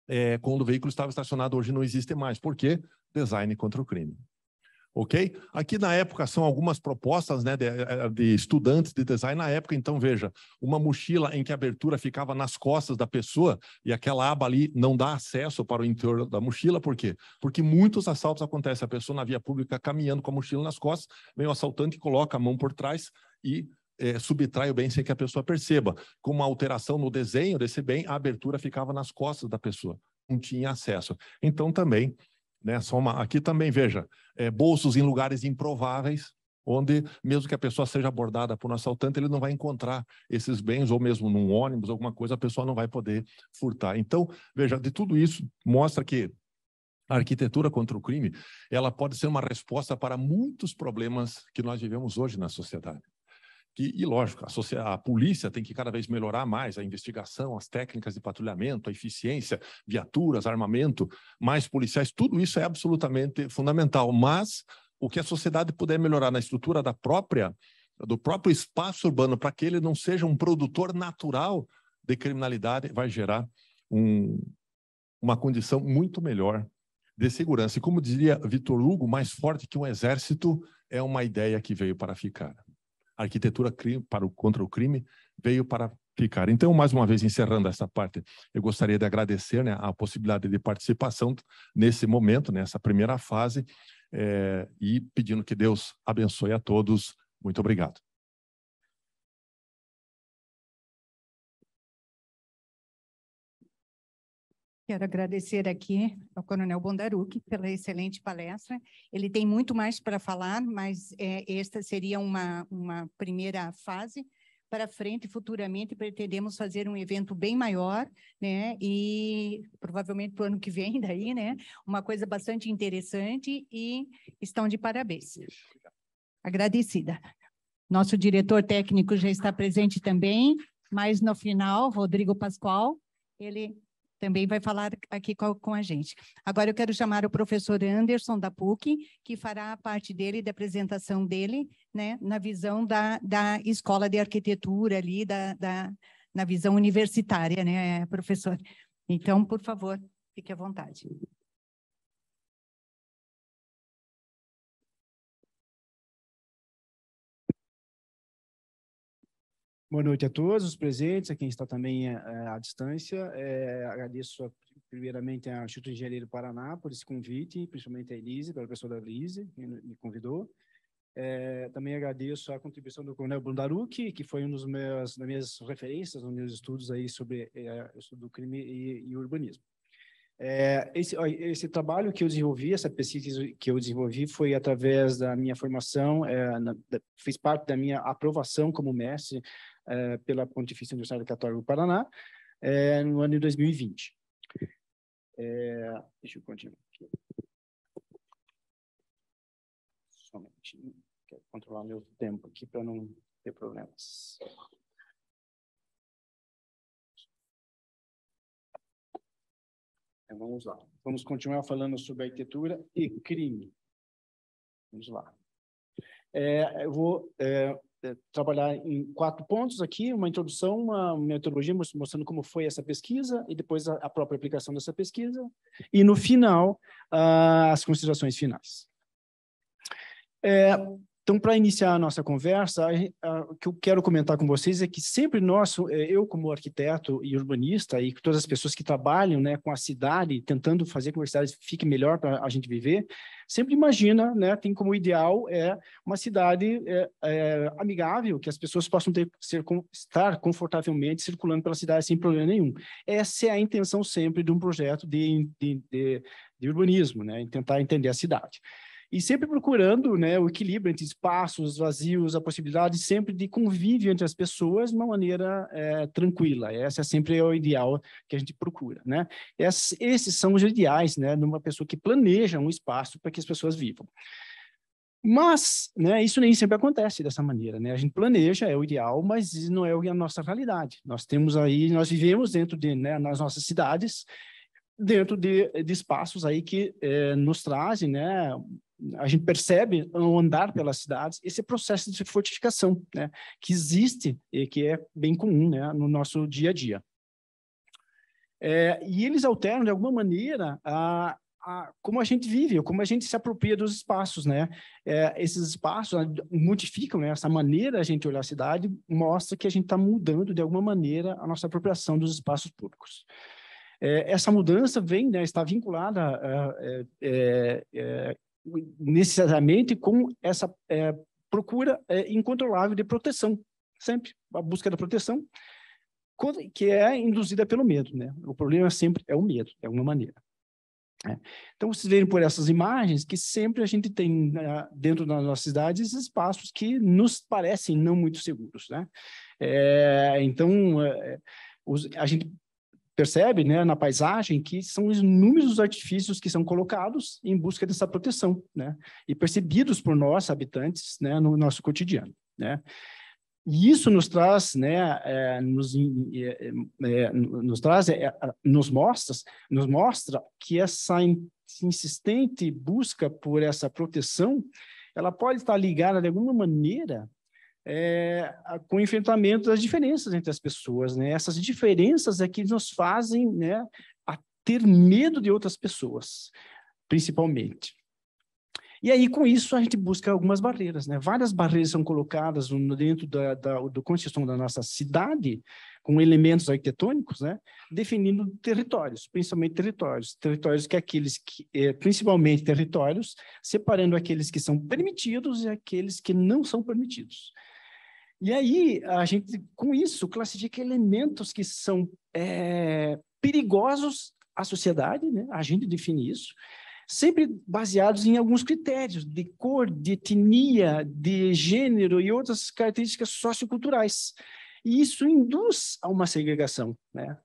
é, quando o veículo estava estacionado. Hoje não existe mais. Por quê? Design contra o crime ok? Aqui na época são algumas propostas né, de, eh, eh, de, estudantes de design. Na época, então, veja, uma mochila em que a abertura ficava nas costas da pessoa e aquela aba ali não dá acesso para o interior da mochila, por quê? Porque muitos assaltos acontecem. A pessoa na via pública caminhando com a mochila nas costas, vem o assaltante e coloca a mão por trás e é, subtrai o bem sem que a pessoa perceba. Com uma alteração no desenho desse bem, a abertura ficava nas costas da pessoa, não tinha acesso. Então, também né? uma, aqui também, veja, é, bolsos em lugares improváveis, onde, mesmo que a pessoa seja abordada por um assaltante, ele não vai encontrar esses bens, ou mesmo num ônibus, alguma coisa, a pessoa não vai poder furtar. Então, veja, de tudo isso mostra que a arquitetura contra o crime, ela pode ser uma resposta para muitos problemas que nós vivemos hoje na sociedade. Que, e lógico, a, a, polícia tem que cada vez melhorar mais a investigação, as técnicas de patrulhamento, a eficiência, viaturas, armamento, mais policiais, tudo isso é absolutamente fundamental. Mas o que a sociedade puder melhorar na estrutura da própria do próprio espaço urbano para que ele não seja um produtor natural de criminalidade, vai gerar um, uma condição muito melhor de segurança. E como diria Vitor Hugo, mais forte que um exército é uma ideia que veio para ficar arquitetura para o, contra o crime veio para ficar. Então, mais uma vez, encerrando essa parte, eu gostaria de agradecer né, a possibilidade de participação nesse momento, nessa né, primeira fase, é, e pedindo que Deus abençoe a todos. Muito obrigado. Quero agradecer aqui ao Coronel Bondaruc pela excelente palestra. Ele tem muito mais para falar, mas é, esta seria uma, uma primeira fase. Para frente, futuramente, pretendemos fazer um evento bem maior, né? E provavelmente para o ano que vem, daí, né? Uma coisa bastante interessante e estão de parabéns. Agradecida. Nosso diretor técnico já está presente também, mas no final, Rodrigo Pascoal, ele também vai falar aqui com a gente. Agora eu quero chamar o professor Anderson da PUC, que fará a parte dele, da apresentação dele, né, na visão da, da Escola de Arquitetura ali, da, da, na visão universitária, né, professor? Então, por favor, fique à vontade. Boa noite a todos os presentes, a quem está também eh, eh, à, distância. É, agradeço a, primeiramente ao Instituto de do Paraná por esse convite, principalmente a Elise, pela professora Elise, que me convidou. É, também agradeço a contribuição do Coronel Brundarucci, que foi um dos meus, das minhas referências nos meus estudos aí sobre é, estudo do crime e, e urbanismo. É, esse, esse, trabalho que eu desenvolvi, essa pesquisa que eu desenvolvi, foi através da minha formação, é, na, da, fez parte da minha aprovação como mestre é, pela Pontifícia Universidade Católica do Paraná, é, no ano de 2020. É, eh, deixa eu continuar aqui. Só um minutinho. Quero controlar meu tempo aqui para não ter problemas. Então, vamos lá. Vamos continuar falando sobre arquitetura e crime. Vamos lá. É, eu vou é, é, trabalhar em quatro pontos aqui, uma introdução, uma metodologia mostrando como foi essa pesquisa e depois a, própria aplicação dessa pesquisa e no final ah, as considerações finais. É, então, para iniciar a nossa conversa, o que eu quero comentar com vocês é que sempre nós, é, eu como arquiteto e urbanista, e todas as pessoas que trabalham né, com a cidade, tentando fazer com que a cidade fique melhor para a gente viver, sempre imagina, né, tem como ideal é uma cidade é, é, amigável, que as pessoas possam ter, ser, estar confortavelmente circulando pela cidade sem problema nenhum. Essa é a intenção sempre de um projeto de, de, de, de urbanismo, né, tentar entender a cidade e sempre procurando né, o equilíbrio entre espaços vazios, a possibilidade sempre de convívio entre as pessoas de uma maneira é, tranquila. Essa é sempre é o ideal que a gente procura. Né? esses são os ideais né, de uma pessoa que planeja um espaço para que as pessoas vivam. Mas né, isso nem sempre acontece dessa maneira. Né? A gente planeja, é o ideal, mas não é a nossa realidade. Nós temos aí, nós vivemos dentro de, né, nas nossas cidades, dentro de, de, espaços aí que eh, nos trazem né, a gente percebe ao andar pelas cidades esse processo de fortificação, né, que existe e que é bem comum né, no nosso dia a dia. É, e eles alteram de alguma maneira, a, a, como a gente vive, como a gente se apropria dos espaços. Né? É, esses espaços né, modificam né, essa maneira a gente olhar a cidade, mostra que a gente está mudando, de alguma maneira, a nossa apropriação dos espaços públicos é, essa mudança vem, né, está vinculada, é, é, é, necessariamente com essa é, procura é, incontrolável de proteção, sempre a busca da proteção, que é induzida pelo medo, né? O problema sempre é o medo, de alguma maneira. Né? Então, vocês veem por essas imagens que sempre a gente tem né, dentro das nossas cidades espaços que nos parecem não muito seguros, né? É, então, é, é, a gente percebe né, na paisagem que são inúmeros artifícios que são colocados em busca dessa proteção, né, e percebidos por nós, habitantes, né, no nosso cotidiano, né. E isso nos traz, né, é, nos, é, é, é, nos traz, é, nos mostra, nos mostra que essa insistente busca por essa proteção, ela pode estar ligada de alguma maneira é, com o enfrentamento das diferenças entre as pessoas, né? Essas diferenças é que nos fazem, né, a ter medo de outras pessoas, principalmente. E aí, com isso, a gente busca algumas barreiras, né? Várias barreiras são colocadas dentro da, da, da construção da nossa cidade, com elementos arquitetônicos, né? Definindo territórios, principalmente territórios. Territórios que aqueles que, é, principalmente territórios, separando aqueles que são permitidos e aqueles que não são permitidos. E aí, a gente, com isso, classifica elementos que são é, perigosos à sociedade, né? a gente define isso, sempre baseados em alguns critérios de cor, de etnia, de gênero e outras características socioculturais. E isso induz a uma segregação, né?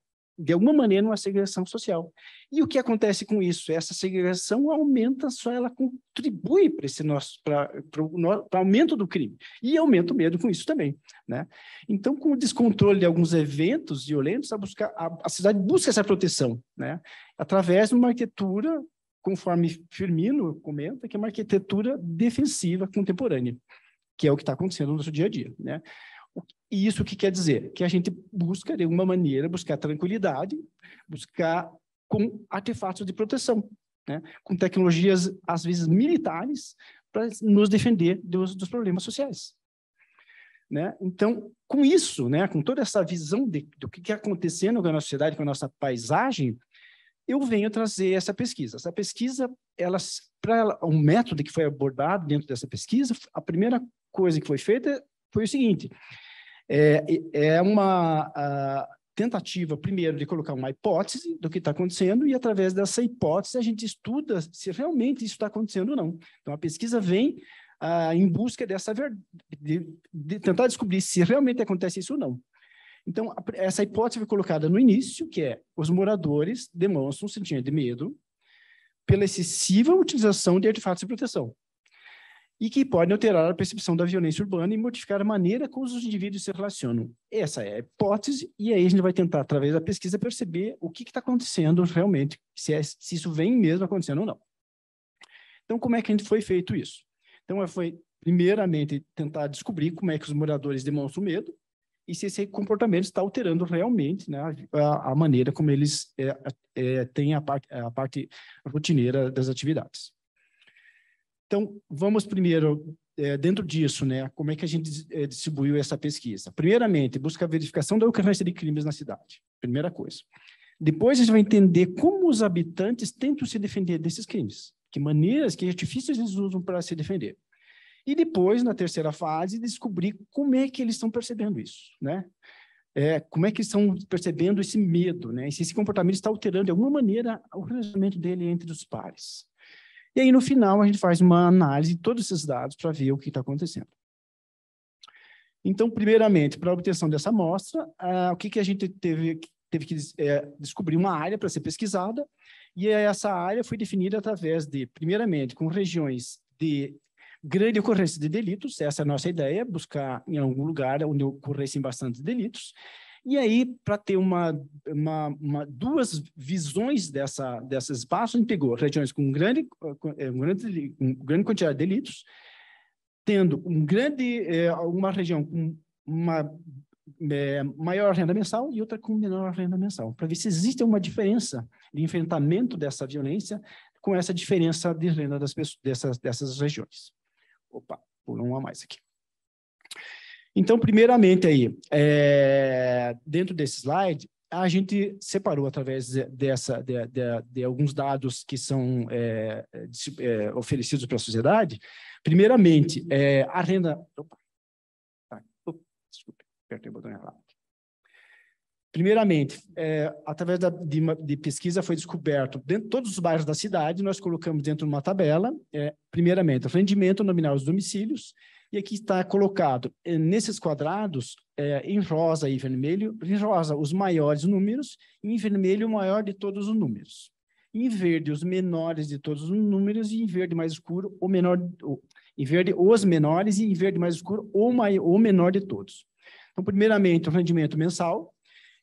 de alguma maneira, uma segregação social. E o que acontece com isso? Essa segregação aumenta só, ela contribui para esse nosso, para o aumento do crime e aumenta o medo com isso também, né? Então, com o descontrole de alguns eventos violentos, a, busca a, a cidade busca essa proteção, né? Através de uma arquitetura, conforme Firmino comenta, que é uma arquitetura defensiva contemporânea, que é o que está acontecendo no nosso dia a dia, né? E isso o que quer dizer? Que a gente busca, de alguma maneira, buscar tranquilidade, buscar com artefatos de proteção, né? com tecnologias, às vezes, militares, para nos defender dos, dos problemas sociais. Né? Então, com isso, né, com toda essa visão de, do que está acontecendo com a nossa sociedade, com a nossa paisagem, eu venho trazer essa pesquisa. Essa pesquisa, ela, para o um método que foi abordado dentro dessa pesquisa, a primeira coisa que foi feita é foi o seguinte: é, é uma a, tentativa, primeiro, de colocar uma hipótese do que está acontecendo, e através dessa hipótese a gente estuda se realmente isso está acontecendo ou não. Então, a pesquisa vem em busca dessa verdade, de, de, tentar descobrir se realmente acontece isso ou não. Então, essa hipótese foi colocada no início, que é os moradores demonstram um sentimento de medo pela excessiva utilização de artefatos de proteção e que podem alterar a percepção da violência urbana e modificar a maneira como os indivíduos se relacionam. Essa é a hipótese, e aí a gente vai tentar, através da pesquisa, perceber o que está acontecendo realmente, se, é, se isso vem mesmo acontecendo ou não. Então, como é que a gente foi feito isso? Então, foi, primeiramente, tentar descobrir como é que os moradores demonstram medo, e se esse comportamento está alterando realmente né, a, a, maneira como eles é, é, é têm a, a parte rotineira das atividades. Então, vamos primeiro, é, dentro disso, né, como é que a gente é, distribuiu essa pesquisa? Primeiramente, busca a verificação da ocorrência de crimes na cidade, primeira coisa. Depois a gente vai entender como os habitantes tentam se defender desses crimes, que maneiras, que artifícios eles usam para se defender. E depois, na terceira fase, descobrir como é que eles estão percebendo isso, né? É, como é que estão percebendo esse medo, né? E se esse comportamento está alterando de alguma maneira o relacionamento dele entre os pares. E aí, no final, a gente faz uma análise de todos esses dados para ver o que está acontecendo. Então, primeiramente, para a obtenção dessa amostra, o que, que a gente teve, teve que é, descobrir uma área para ser pesquisada, e essa área foi definida através de, primeiramente, com regiões de grande ocorrência de delitos, essa é a nossa ideia, buscar em algum lugar onde ocorressem bastante delitos, e aí, para ter uma, uma, uma, duas visões dessa, dessa espaço, a gente pegou regiões com grande, com, é, um grande, um grande quantidade de delitos, tendo um grande, é, uma região com uma é, maior renda mensal e outra com menor renda mensal, para ver se existe uma diferença de enfrentamento dessa violência com essa diferença de renda das pessoas, dessas, dessas regiões. Opa, pulou um a mais aqui. Então, primeiramente aí, é, dentro desse slide, a gente separou através dessa de, de, de alguns dados que são é, é, oferecidos para a sociedade. Primeiramente, é, a renda. Opa, tá, desculpa, apertei o botão errado. Primeiramente, é, através da, de, de, pesquisa foi descoberto dentro de todos os bairros da cidade. Nós colocamos dentro de uma tabela. É, primeiramente, o rendimento nominal dos domicílios e aqui está colocado, eh, nesses quadrados, é, em rosa e vermelho, em rosa os maiores números, e em vermelho o maior de todos os números. Em verde, os menores de todos os números, e em verde mais escuro, o menor, o, em verde, os menores, e em verde mais escuro, o, maior, o menor de todos. Então, primeiramente, o rendimento mensal.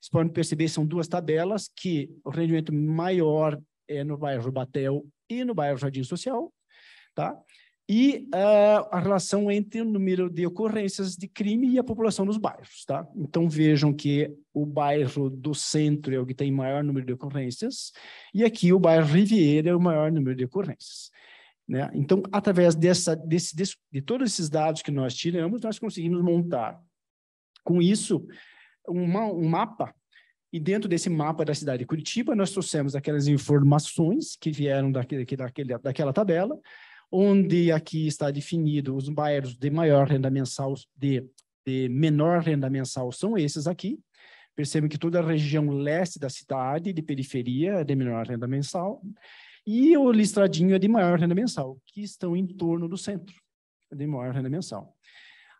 Vocês podem perceber, são duas tabelas, que o rendimento maior é no bairro Batel e no bairro Jardim Social, tá? e uh, a relação entre o número de ocorrências de crime e a população dos bairros, tá? Então vejam que o bairro do centro é o que tem maior número de ocorrências e aqui o bairro Riviera é o maior número de ocorrências, né? Então através dessa desse, desse, de todos esses dados que nós tiramos nós conseguimos montar com isso uma, um mapa e dentro desse mapa da cidade de Curitiba nós trouxemos aquelas informações que vieram daquele, daquele daquela tabela onde aqui está definido os bairros de maior renda mensal, de, de menor renda mensal são esses aqui. Percebem que toda a região leste da cidade, de periferia, é de menor renda mensal, e o listradinho é de maior renda mensal, que estão em torno do centro, é de maior renda mensal.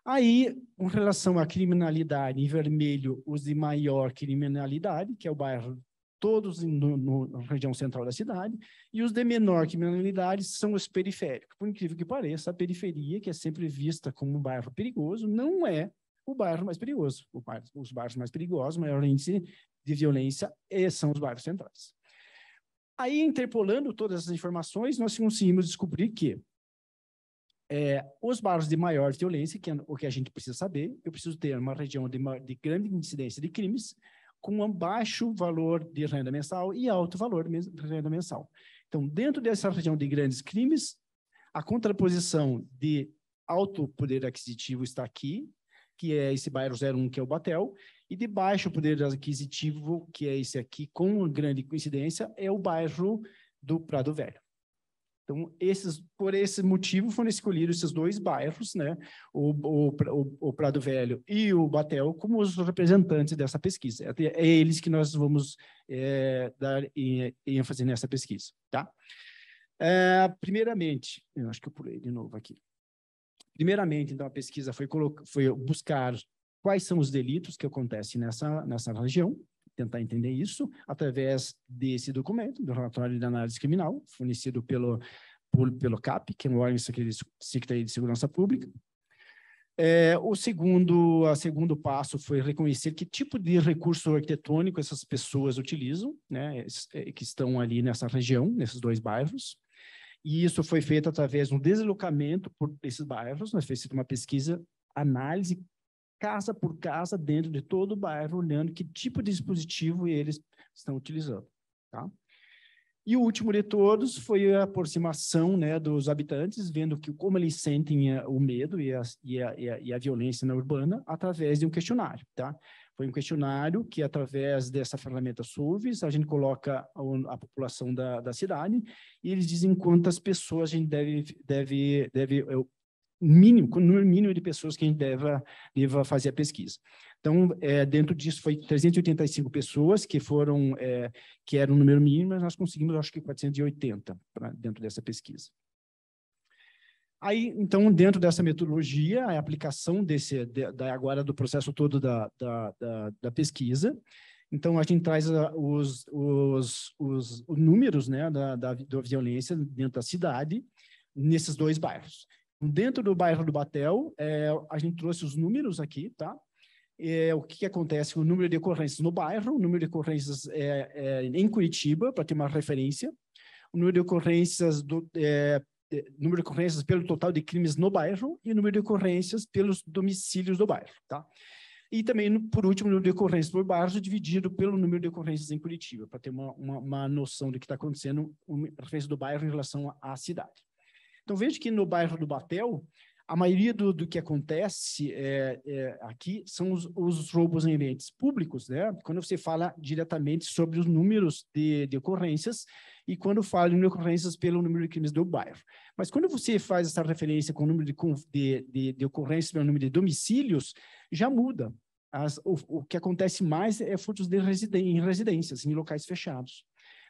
Aí, com relação à criminalidade, em vermelho, os de maior criminalidade, que é o bairro todos no, na região central da cidade, e os de menor criminalidade são os periféricos. Por incrível que pareça, a periferia, que é sempre vista como um bairro perigoso, não é o bairro mais perigoso. Bairro, os bairros mais perigosos, maior índice de violência, eh, são os bairros centrais. Aí, interpolando todas essas informações, nós conseguimos descobrir que é, os bairros de maior violência, que é o que a gente precisa saber, eu preciso ter uma região de, de grande incidência de crimes, com um baixo valor de renda mensal e alto valor de renda mensal. Então, dentro dessa região de grandes crimes, a contraposição de alto poder aquisitivo está aqui, que é esse bairro 01, que é o Batel, e de baixo poder aquisitivo, que é esse aqui, com grande coincidência, é o bairro do Prado Velho. Então, esses, por esse motivo foram escolhidos esses dois bairros, né, o, o, o Prado Velho e o Batel, como os representantes dessa pesquisa. É, é eles que nós vamos é, dar ênfase nessa pesquisa. Tá? É, primeiramente, eu acho que eu pulei de novo aqui. Primeiramente, então, a pesquisa foi, foi buscar quais são os delitos que acontecem nessa, nessa região, tentar entender isso através desse documento, do relatório de análise criminal, fornecido pelo, por, pelo CAP, que é um órgão da de Segurança Pública. É, o segundo, a segundo passo foi reconhecer que tipo de recurso arquitetônico essas pessoas utilizam, né, é, que estão ali nessa região, nesses dois bairros. E isso foi feito através de um deslocamento por esses bairros, nós né, fizemos uma pesquisa, análise casa por casa, dentro de todo o bairro, olhando que tipo de dispositivo eles estão utilizando. Tá? E o último de todos foi a aproximação né, dos habitantes, vendo que, como eles sentem eh, o medo e a, e a, e a, violência na urbana, através de um questionário. Tá? Foi um questionário que, através dessa ferramenta SUVES, a gente coloca a, a população da, da, cidade e eles dizem quantas pessoas a gente deve, deve, deve mínimo, o número mínimo de pessoas que a gente deva, deva fazer a pesquisa. Então, é, dentro disso foi 385 pessoas que foram, é, que era o um número mínimo, mas nós conseguimos, acho que 480 pra, dentro dessa pesquisa. Aí, então, dentro dessa metodologia, a aplicação desse, de, da, agora do processo todo da, da, da, da pesquisa, então, a gente traz ah, os, os, os, números né, da, da, da violência dentro da cidade, nesses dois bairros. Dentro do bairro do Batel, é, a gente trouxe os números aqui, tá? É, o que, que, acontece? O número de ocorrências no bairro, o número de ocorrências é, é em Curitiba, para ter uma referência, o número de ocorrências do, é, é, número de ocorrências pelo total de crimes no bairro e o número de ocorrências pelos domicílios do bairro, tá? E também, por último, o número de ocorrências por bairro dividido pelo número de ocorrências em Curitiba, para ter uma, uma, uma noção do que está acontecendo, uma ocorrência do bairro em relação à cidade. Então, veja que no bairro do Batel, a maioria do, do que acontece é, é, aqui são os, os, roubos em ambientes públicos, né? Quando você fala diretamente sobre os números de, de ocorrências e quando fala em ocorrências pelo número de crimes do bairro. Mas quando você faz essa referência com o número de, de, de ocorrências pelo número de domicílios, já muda. As, o, o, que acontece mais é furtos de residen em residências, em locais fechados.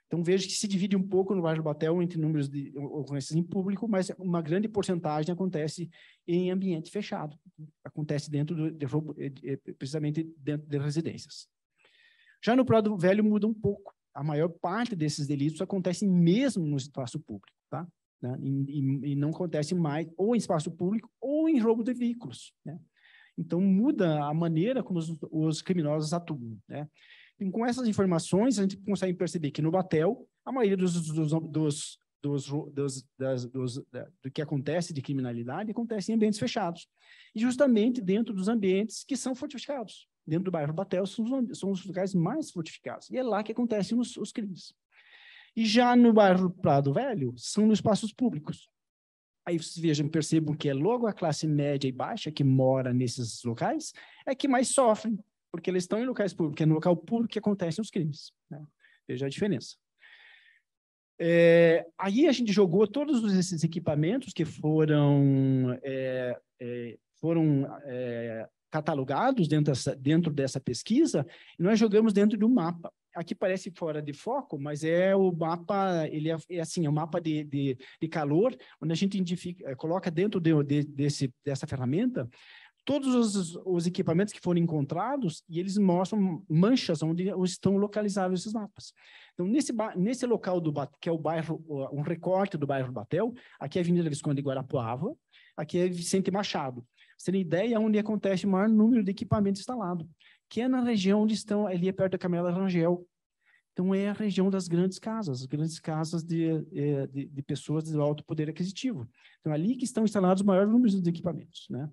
Então, vejo que se divide um pouco no do Batel entre números de ocorrências em público, mas uma grande porcentagem acontece em ambiente fechado, acontece dentro do, de, eh, eh, precisamente dentro de residências. Já no Prado Velho muda um pouco. A maior parte desses delitos acontece mesmo no espaço público, tá? Né? E, e, e, não acontece mais ou em espaço público ou em roubo de veículos, né? Então muda a maneira como os, os criminosos atuam, né? E com essas informações, a gente consegue perceber que no Batel, a maioria dos, dos, dos, dos, dos, das, dos da, do que acontece de criminalidade acontece em ambientes fechados. E justamente dentro dos ambientes que são fortificados. Dentro do bairro Batel, são, são os lugares mais fortificados. E é lá que acontecem os, os crimes. E já no bairro Prado Velho, são nos espaços públicos. Aí vocês vejam, percebam que é logo a classe média e baixa que mora nesses locais é que mais sofrem porque eles estão em locais públicos, é no local público que acontecem os crimes. Né? Veja a diferença. É, aí a gente jogou todos esses equipamentos que foram, é, é, foram é, catalogados dentro dessa, dentro dessa pesquisa, e nós jogamos dentro de um mapa. Aqui parece fora de foco, mas é o mapa, ele é, é assim, é um mapa de, de, de calor, onde a gente coloca dentro de, de, desse, dessa ferramenta todos os, os, equipamentos que foram encontrados e eles mostram manchas onde estão localizados esses mapas. Então, nesse, nesse local do que é o bairro, um recorte do bairro Batel, aqui é a Avenida Visconde Guarapuava, aqui é Vicente Machado. Você tem ideia é onde acontece o maior número de equipamentos instalado, que é na região onde estão, ali é perto da Camela Rangel. Então, é a região das grandes casas, grandes casas de, é, de, de pessoas de alto poder aquisitivo. Então, é ali que estão instalados o maior número de equipamentos, né?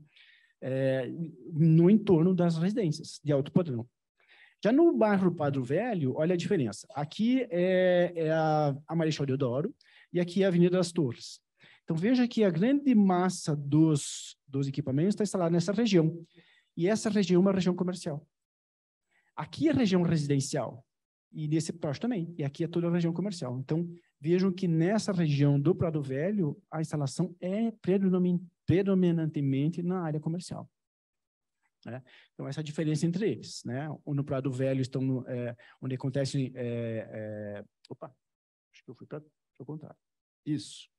é, no entorno das residências de alto padrão. Já no bairro Padro Velho, olha a diferença. Aqui é, é a, a Marechal Deodoro e aqui é a Avenida das Torres. Então veja que a grande massa dos, dos equipamentos está instalada nessa região. E essa região é uma região comercial. Aqui é a região residencial, e nesse próximo também. E aqui é toda a região comercial. Então, vejam que nessa região do Prado Velho, a instalação é predominante predominantemente na área comercial. Né? Então, essa é a diferença entre eles. Né? No Prado Velho, estão no, é, onde acontece... É, é, opa, acho que eu fui para o contrário. Isso.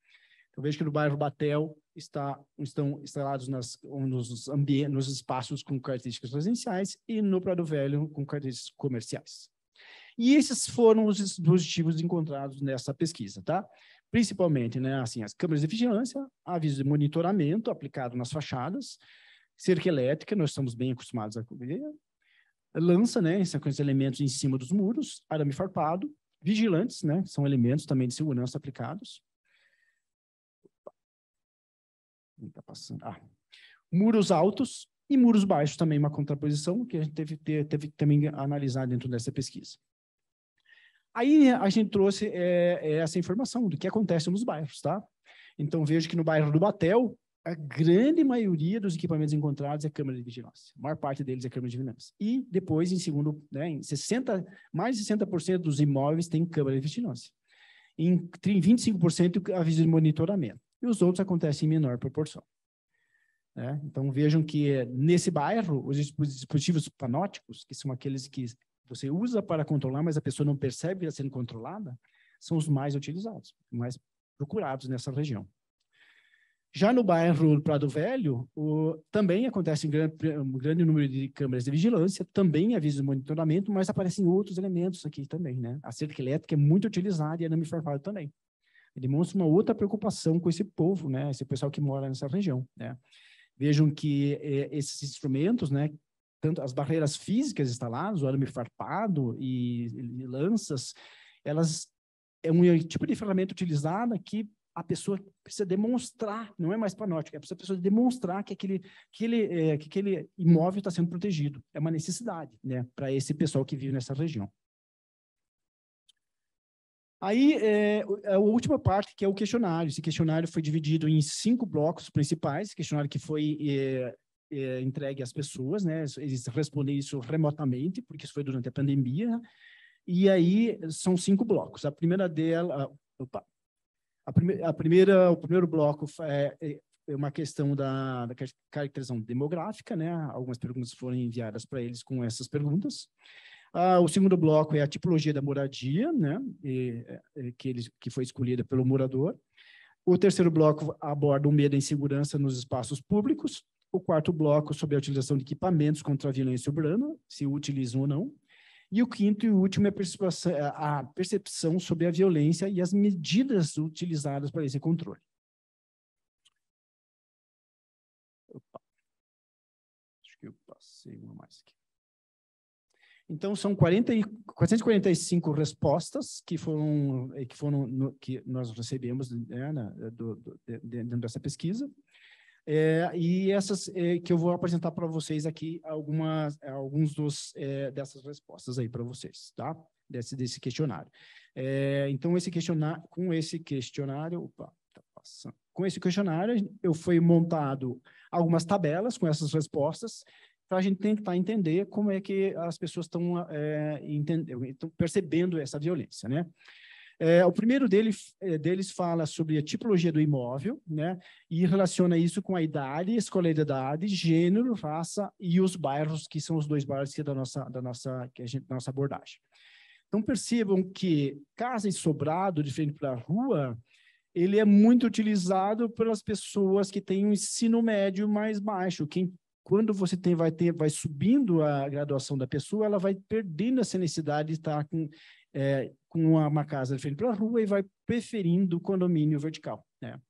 Então, vejo que no bairro Batel está, estão instalados nas, nos, nos espaços com características residenciais e no Prado Velho com características comerciais. E esses foram os dispositivos encontrados nessa pesquisa, tá? principalmente, né, assim, as câmeras de vigilância, aviso de monitoramento aplicado nas fachadas, cerca elétrica, nós estamos bem acostumados a ver, lança, né, com esses elementos em cima dos muros, arame farpado, vigilantes, né, são elementos também de segurança aplicados. Tá passando. Ah. Muros altos e muros baixos também uma contraposição que a gente teve, teve, teve também analisar dentro dessa pesquisa. Aí a gente trouxe é, é, essa informação do que acontece nos bairros, tá? Então vejo que no bairro do Batel, a grande maioria dos equipamentos encontrados é câmera de vigilância. A maior parte deles é câmera de vigilância. E depois, em segundo, né, em 60, mais de 60% dos imóveis tem câmera de vigilância. Em 25% aviso de monitoramento. E os outros acontecem em menor proporção. Né? Então vejam que é, nesse bairro, os dispositivos panóticos, que são aqueles que você usa para controlar, mas a pessoa não percebe que está sendo controlada, são os mais utilizados, mais procurados nessa região. Já no bairro Prado Velho, o, também acontece um grande, um grande, número de câmeras de vigilância, também avisos de monitoramento, mas aparecem outros elementos aqui também, né? A cerca elétrica é muito utilizada e a é Namifarval também. Ele mostra uma outra preocupação com esse povo, né? Esse pessoal que mora nessa região, né? Vejam que eh, esses instrumentos, né? tanto as barreiras físicas instaladas, o arame farpado e, e lanças, elas é um tipo de ferramenta utilizada que a pessoa precisa demonstrar, não é mais panótica, é precisa a pessoa demonstrar que aquele, aquele, é, que aquele imóvel está sendo protegido. É uma necessidade né, para esse pessoal que vive nessa região. Aí, é, a última parte, que é o questionário. Esse questionário foi dividido em cinco blocos principais, questionário que foi é, é, entregue às pessoas, né? Eles respondem isso remotamente, porque isso foi durante a pandemia. E aí são cinco blocos. A primeira dela, ah, opa, a, prime, a primeira, o primeiro bloco é, é, é uma questão da, da, caracterização demográfica, né? Algumas perguntas foram enviadas para eles com essas perguntas. Ah, o segundo bloco é a tipologia da moradia, né? E, é, é, que eles que foi escolhida pelo morador. O terceiro bloco aborda o medo e insegurança nos espaços públicos o quarto bloco sobre a utilização de equipamentos contra a violência urbana, se utilizam ou não, e o quinto e último é a percepção sobre a violência e as medidas utilizadas para esse controle. Opa. Acho que eu passei uma mais aqui. Então, são 40 e, 445 respostas que foram que, foram, no, que nós recebemos né, na, do, do, dentro dessa pesquisa. É, e essas é, que eu vou apresentar para vocês aqui algumas é, alguns dos é, dessas respostas aí para vocês, tá? Desse desse questionário. É, então esse questionário, com esse questionário, opa, tá passando. Com esse questionário eu fui montado algumas tabelas com essas respostas para a gente tentar entender como é que as pessoas estão é, percebendo essa violência, né? É, o primeiro dele, é, deles fala sobre a tipologia do imóvel, né? E relaciona isso com a idade, escolaridade, gênero, raça e os bairros, que são os dois bairros que é da nossa, da nossa, que a gente, nossa abordagem. Então percebam que casa e sobrado, diferente para rua, ele é muito utilizado pelas pessoas que têm um ensino médio mais baixo. Quem, quando você tem, vai, ter, vai subindo a graduação da pessoa, ela vai perdendo essa necessidade de estar com é, com uma, uma casa de frente para a rua e vai preferindo condomínio vertical. Né?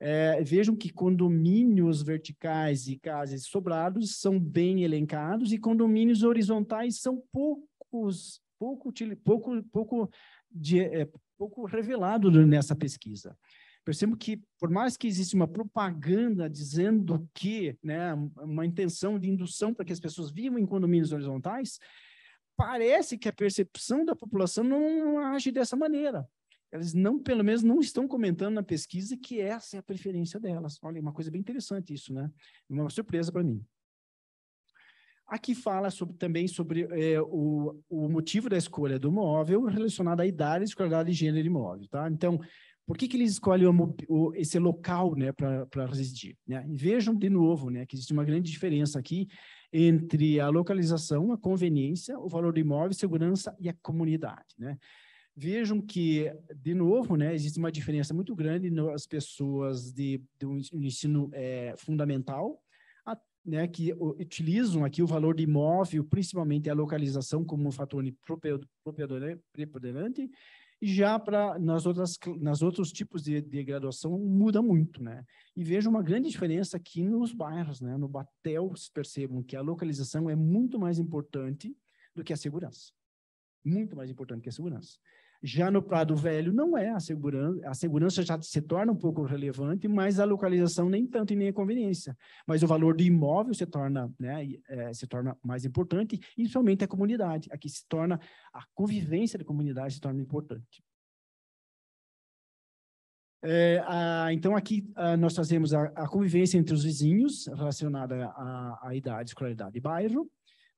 É, vejam que condomínios verticais e casas sobrados são bem elencados e condomínios horizontais são poucos, pouco, pouco, pouco, de, é, pouco revelados nessa pesquisa. Percebo que, por mais que exista uma propaganda dizendo que, né, uma intenção de indução para que as pessoas vivam em condomínios horizontais, parece que a percepção da população não age dessa maneira. Elas não, pelo menos, não estão comentando na pesquisa que essa é a preferência delas. Olha, uma coisa bem interessante isso, né? Uma surpresa para mim. Aqui fala sobre, também sobre é, o, o, motivo da escolha do móvel relacionado à idade, escolaridade e gênero de móvel, tá? Então, por que, que eles escolhem o, o, esse local né, para residir? Né? E vejam de novo né, que existe uma grande diferença aqui entre a localização, a conveniência, o valor do imóvel, segurança e a comunidade, né? Vejam que, de novo, né, existe uma diferença muito grande nas pessoas de, de um ensino é, fundamental, a, né, que utilizam aqui o valor do imóvel, principalmente a localização, como um fator preponderante, já para nas outras nas outros tipos de, de graduação muda muito, né? E vejo uma grande diferença aqui nos bairros, né? No Batel, vocês percebam que a localização é muito mais importante do que a segurança. Muito mais importante que a segurança. Já no Prado Velho, não é a segurança. A segurança já se torna um pouco relevante, mas a localização nem tanto e nem a conveniência. Mas o valor do imóvel se torna, né, é, se torna mais importante, e somente a comunidade. Aqui se torna, a convivência da comunidade se torna importante. É, a, então, aqui a, nós fazemos a, a, convivência entre os vizinhos relacionada à idade, escolaridade e bairro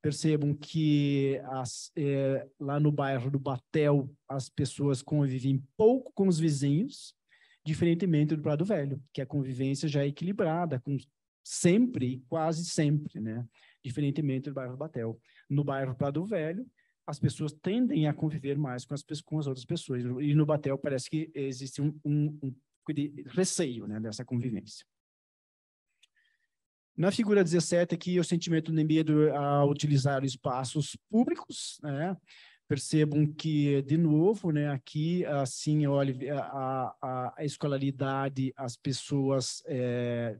percebam que as, é, lá no bairro do Batel as pessoas convivem pouco com os vizinhos, diferentemente do Prado Velho, que a convivência já é equilibrada, com sempre, quase sempre, né? Diferentemente do bairro do Batel. No bairro Prado Velho, as pessoas tendem a conviver mais com as, com as outras pessoas, e no Batel parece que existe um, um, um receio né, dessa convivência. Na figura 17 aqui, o sentimento de medo a utilizar espaços públicos, né? Percebam que, de novo, né, aqui, assim, olha, a, a, a escolaridade, as pessoas, é,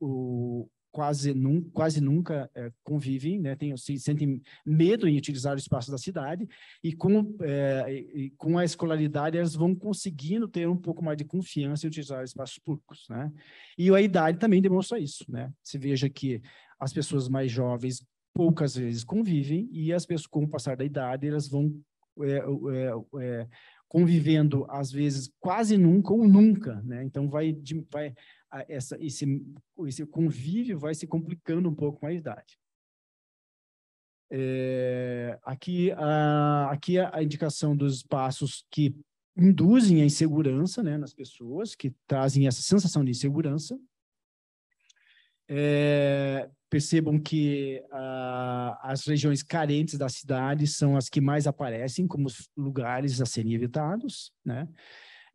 o, quase, num, quase nunca é, convivem, né? Tem, se sentem medo em utilizar o espaço da cidade e com, é, e com a escolaridade elas vão conseguindo ter um pouco mais de confiança em utilizar espaços públicos, né? E a idade também demonstra isso, né? Se veja que as pessoas mais jovens poucas vezes convivem e as pessoas com o passar da idade elas vão é, convivendo às vezes quase nunca ou nunca, né? Então vai, vai essa, esse, esse convívio vai se complicando um pouco com a idade. É, aqui, a, aqui a indicação dos espaços que induzem a insegurança né, nas pessoas, que trazem essa sensação de insegurança. É, percebam que as regiões carentes da cidade são as que mais aparecem como lugares a serem evitados, né?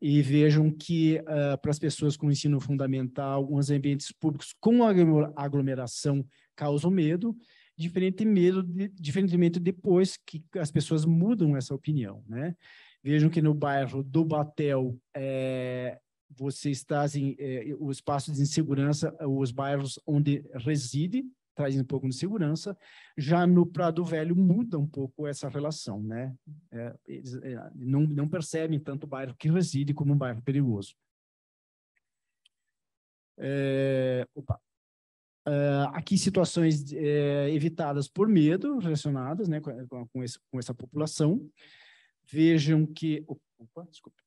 e vejam que uh, para as pessoas com ensino fundamental, os ambientes públicos com aglomeração causam medo, diferente medo de, diferentemente depois que as pessoas mudam essa opinião, né? Vejam que no bairro do Batel é, eh, você está em é, eh, o espaço de insegurança, os bairros onde reside, traz um pouco de segurança. Já no Prado Velho muda um pouco essa relação, né? É, eles é, não, não percebem tanto o bairro que reside como um bairro perigoso. É, opa. É, aqui situações é, evitadas por medo, relacionadas né, com, com, esse, com essa população. Vejam que. Opa, desculpa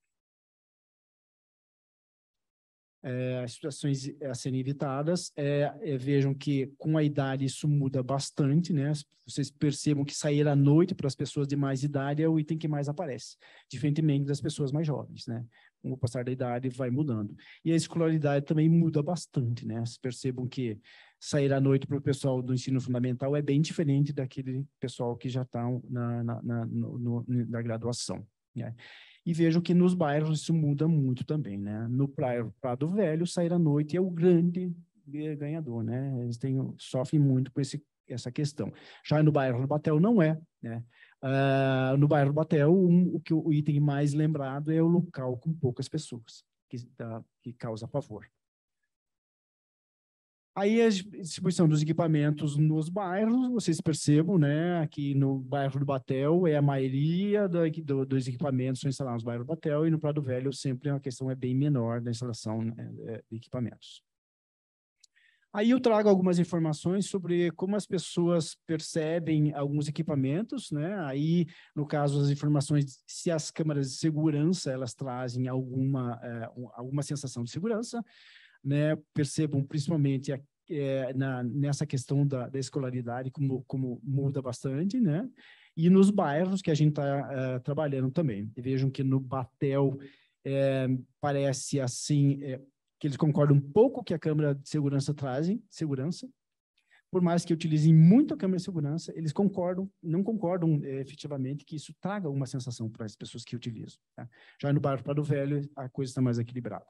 é, as situações eh, a serem evitadas. É, é, vejam que com a idade isso muda bastante, né? Vocês percebam que sair à noite para as pessoas de mais idade é o item que mais aparece, diferentemente das pessoas mais jovens, né? Com o passar da idade vai mudando. E a escolaridade também muda bastante, né? Vocês percebam que sair à noite para o pessoal do ensino fundamental é bem diferente daquele pessoal que já está na, na, na no, no, na graduação. Né? E vejam que nos bairros isso muda muito também, né? No Prado Velho, sair à noite é o grande ganhador, né? Eles têm, sofrem muito com esse, essa questão. Já no bairro do Batel não é, né? Uh, no bairro do Batel, um, o, que, o item mais lembrado é o local com poucas pessoas, que, da, tá, que causa pavor. Aí a distribuição dos equipamentos nos bairros, vocês percebam, né? Aqui no bairro do Batel é a maioria da, do, dos equipamentos são instalados no bairro do Batel e no Prado Velho sempre é a questão é bem menor da instalação né, é, de equipamentos. Aí eu trago algumas informações sobre como as pessoas percebem alguns equipamentos, né? Aí, no caso, as informações se as câmeras de segurança elas trazem alguma, eh, alguma sensação de segurança né, percebam principalmente a, é, na, nessa questão da, da, escolaridade, como, como muda bastante, né? E nos bairros que a gente está uh, é, trabalhando também. E vejam que no Batel é, parece assim é, que eles concordam um pouco que a câmera de segurança trazem segurança, por mais que utilizem muito a câmera de segurança, eles concordam, não concordam é, efetivamente que isso traga uma sensação para as pessoas que utilizam. Tá? Já no bairro Prado Velho, a coisa está mais equilibrada.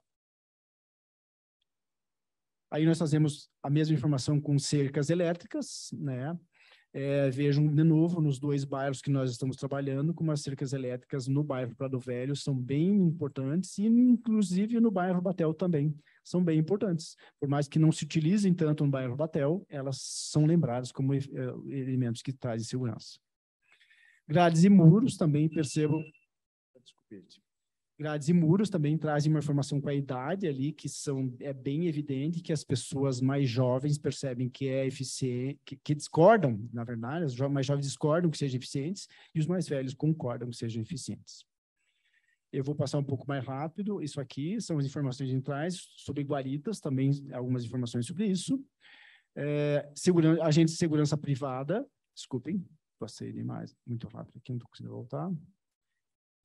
Aí nós fazemos a mesma informação com cercas elétricas, né? É, vejam de novo nos dois bairros que nós estamos trabalhando, como as cercas elétricas no bairro Prado Velho são bem importantes e inclusive no bairro Batel também são bem importantes. Por mais que não se utilizem tanto no bairro Batel, elas são lembradas como é, elementos que trazem segurança. Grades e muros também percebo. Desculpe, Grades e muros também trazem uma informação com a idade ali, que são, é bem evidente que as pessoas mais jovens percebem que é eficiente, que, que discordam, na verdade, os mais jovens discordam que sejam eficientes e os mais velhos concordam que sejam eficientes. Eu vou passar um pouco mais rápido. Isso aqui são as informações centrais sobre guaritas, também algumas informações sobre isso. É, segurança, agente de segurança privada, desculpem, passei demais, muito rápido aqui, não estou conseguindo voltar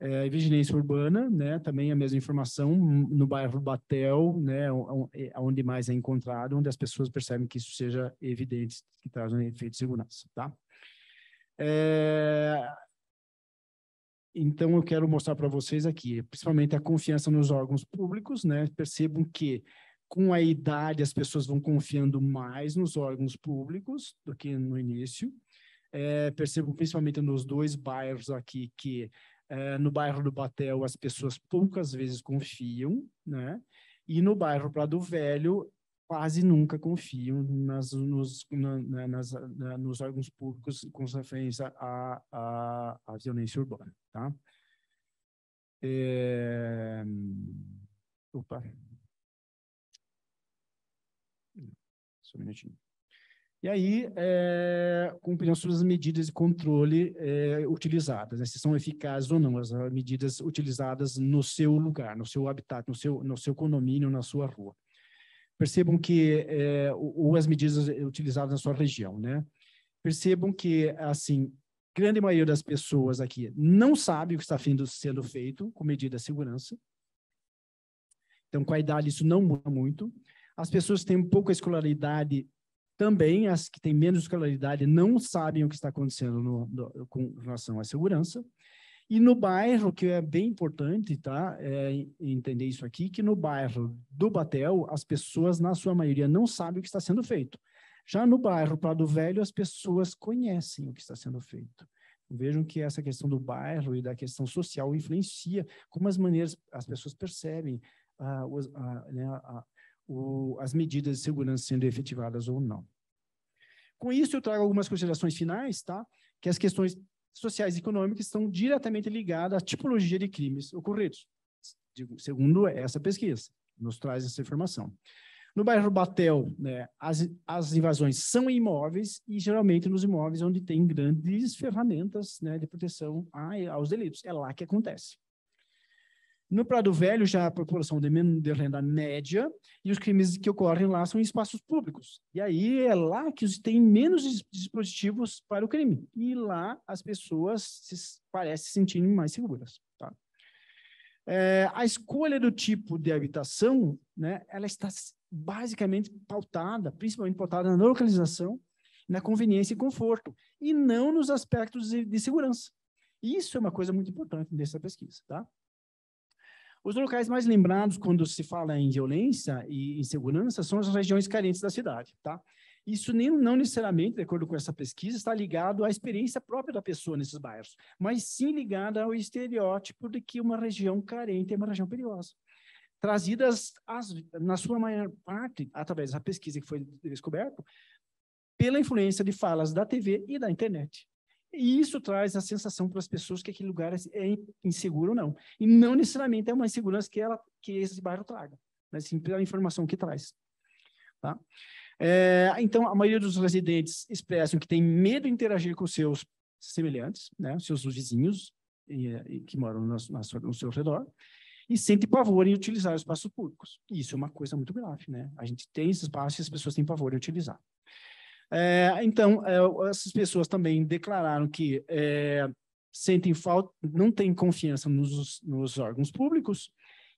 é, vigilância urbana, né, também a mesma informação, hum, no bairro Batel, né, é, onde mais é encontrado, onde as pessoas percebem que isso seja evidente, que traz um efeito de segurança, tá? É... Então, eu quero mostrar para vocês aqui, principalmente a confiança nos órgãos públicos, né, percebam que com a idade as pessoas vão confiando mais nos órgãos públicos do que no início, é, percebam principalmente nos dois bairros aqui que é, no bairro do Batel, as pessoas poucas vezes confiam, né? E no bairro Prado Velho, quase nunca confiam nas, nos, na, nas, na, nos órgãos públicos com referência à, à, à violência urbana, tá? É... Opa. Só um minutinho. E aí, é, com sobre as medidas de controle é, utilizadas, né, se são eficazes ou não, as ah, medidas utilizadas no seu lugar, no seu habitat, no seu, no seu condomínio, na sua rua. Percebam que, é, ou as medidas utilizadas na sua região, né? Percebam que, assim, grande maioria das pessoas aqui não sabe o que está sendo feito com medida de segurança. Então, com a idade, isso não muda muito. As pessoas têm pouca escolaridade também as que têm menos escolaridade não sabem o que está acontecendo no, no, com relação à segurança. E no bairro, que é bem importante, tá? É, entender isso aqui, que no bairro do Batel, as pessoas, na sua maioria, não sabem o que está sendo feito. Já no bairro Prado Velho, as pessoas conhecem o que está sendo feito. Vejam que essa questão do bairro e da questão social influencia como as maneiras as pessoas percebem a, ah, a, ah, né, a, o, as medidas de segurança sendo efetivadas ou não. Com isso, eu trago algumas considerações finais, tá? Que as questões sociais e econômicas estão diretamente ligadas à tipologia de crimes ocorridos, segundo essa pesquisa, nos traz essa informação. No bairro Batel, né, as, as invasões são em imóveis e geralmente nos imóveis onde tem grandes ferramentas né, de proteção a, aos delitos. É lá que acontece. No Prado Velho, já a população de, de renda média e os crimes que ocorrem lá são em espaços públicos. E aí é lá que tem menos dispositivos para o crime. E lá as pessoas se, parecem se sentindo mais seguras. Tá? É, a escolha do tipo de habitação, né, ela está basicamente pautada, principalmente pautada na localização, na conveniência e conforto, e não nos aspectos de, de segurança. Isso é uma coisa muito importante dessa pesquisa, tá? Os locais mais lembrados quando se fala em violência e insegurança são as regiões carentes da cidade, tá? Isso nem, não necessariamente, de acordo com essa pesquisa, está ligado à experiência própria da pessoa nesses bairros, mas sim ligado ao estereótipo de que uma região carente é uma região perigosa. Trazidas, as, na sua maior parte, através da pesquisa que foi descoberta, pela influência de falas da TV e da internet. E isso traz a sensação para as pessoas que aquele lugar é, é inseguro ou não. E não necessariamente é uma insegurança que, ela, que esse bairro traga, mas sim pela informação que traz. Tá? É, então, a maioria dos residentes expressam que tem medo de interagir com seus semelhantes, né, seus vizinhos e, e que moram no, no seu redor, e sente pavor em utilizar os espaços públicos. E isso é uma coisa muito grave, né? A gente tem esses espaços e as pessoas têm pavor em utilizar. É, então, é, essas pessoas também declararam que é, sentem falta, não têm confiança nos, nos órgãos públicos,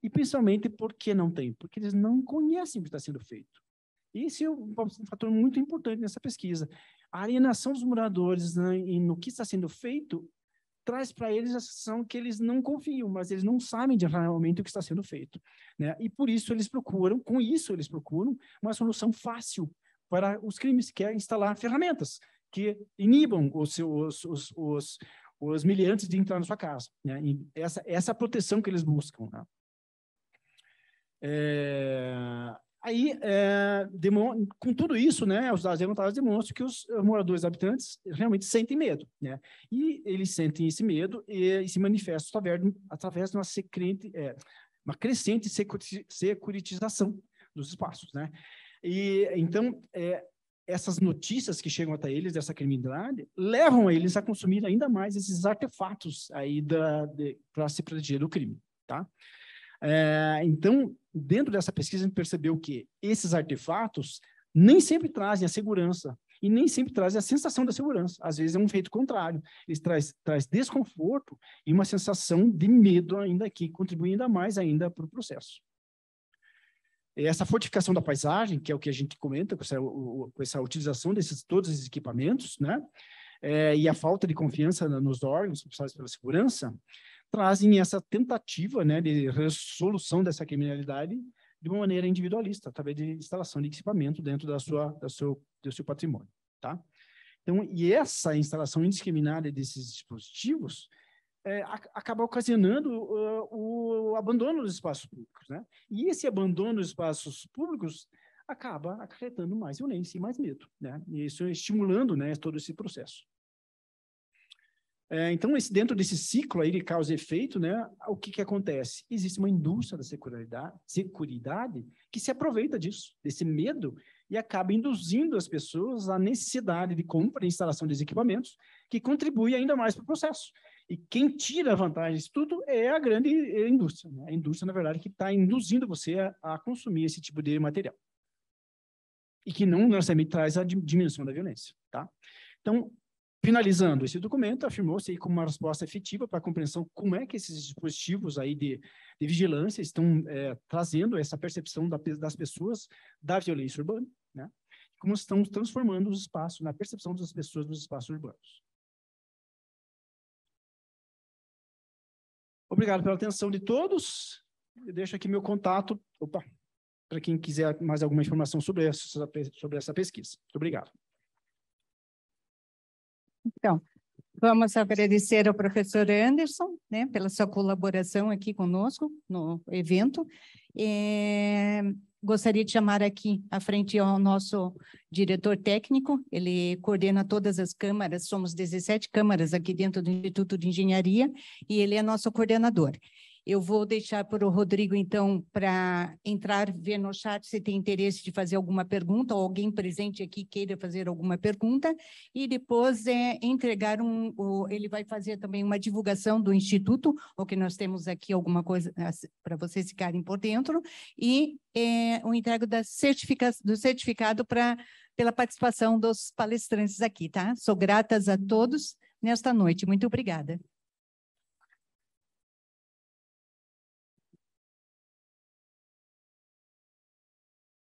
e principalmente porque não têm? Porque eles não conhecem o que está sendo feito. Esse é um fator muito importante nessa pesquisa. A alienação dos moradores né, e no que está sendo feito traz para eles a sensação que eles não confiam, mas eles não sabem realmente o que está sendo feito. Né? E por isso eles procuram, com isso eles procuram uma solução fácil para os crimes, que é instalar ferramentas que inibam os, seus, os, os, os miliantes de entrar na sua casa. Né? essa, essa é a proteção que eles buscam. Né? É, aí, é, com tudo isso, né, os dados levantados demonstram que os moradores habitantes realmente sentem medo. Né? E eles sentem esse medo e, e se manifestam através de uma, secrente, é, uma crescente securitização dos espaços. Né? E então é, essas notícias que chegam até eles dessa criminalidade levam eles a consumir ainda mais esses artefatos aí para se proteger do crime, tá? É, então, dentro dessa pesquisa, a gente percebeu que esses artefatos nem sempre trazem a segurança e nem sempre trazem a sensação da segurança. Às vezes é um feito contrário. Eles traz, traz desconforto e uma sensação de medo ainda que contribui ainda mais ainda para o processo essa fortificação da paisagem, que é o que a gente comenta com essa, com essa utilização desses todos esses equipamentos, né? É, e a falta de confiança nos órgãos responsáveis pela segurança trazem essa tentativa, né, de resolução dessa criminalidade de uma maneira individualista, através de instalação de equipamento dentro da sua, da seu, do seu patrimônio, tá? Então, e essa instalação indiscriminada desses dispositivos é, acaba ocasionando uh, o abandono dos espaços públicos. Né? E esse abandono dos espaços públicos acaba acarretando mais violência e mais medo, né? E isso estimulando, né, todo esse processo. É, então, esse, dentro desse ciclo aí de causa e efeito, né, o que, que acontece? Existe uma indústria da securidade que se aproveita disso, desse medo, e acaba induzindo as pessoas à necessidade de compra e instalação dos equipamentos, que contribui ainda mais para o processo. E quem tira vantagem disso tudo é a grande é indústria. Né? A indústria, na verdade, que está induzindo você a, a, consumir esse tipo de material. E que não necessariamente traz a diminuição da violência. Tá? Então, finalizando, esse documento afirmou-se como uma resposta efetiva para a compreensão como é que esses dispositivos aí de, de vigilância estão é, trazendo essa percepção da, das pessoas da violência urbana, né? como estão transformando os espaços, na percepção das pessoas dos espaços urbanos. Obrigado pela atenção de todos. Eu deixo aqui meu contato para quem quiser mais alguma informação sobre essa, sobre essa pesquisa. Muito obrigado. Então, vamos agradecer ao professor Anderson né, pela sua colaboração aqui conosco no evento. É gostaria de chamar aqui à frente ao nosso diretor técnico, ele coordena todas as câmaras, somos 17 câmaras aqui dentro do Instituto de Engenharia, e ele é nosso coordenador. Eu vou deixar para o Rodrigo, então, para entrar, ver no chat se tem interesse de fazer alguma pergunta, ou alguém presente aqui queira fazer alguma pergunta, e depois é, entregar um. O, ele vai fazer também uma divulgação do Instituto, ou que nós temos aqui alguma coisa para vocês ficarem por dentro, e é, o entrego da certifica, do certificado para pela participação dos palestrantes aqui, tá? Sou gratas a todos nesta noite. Muito obrigada.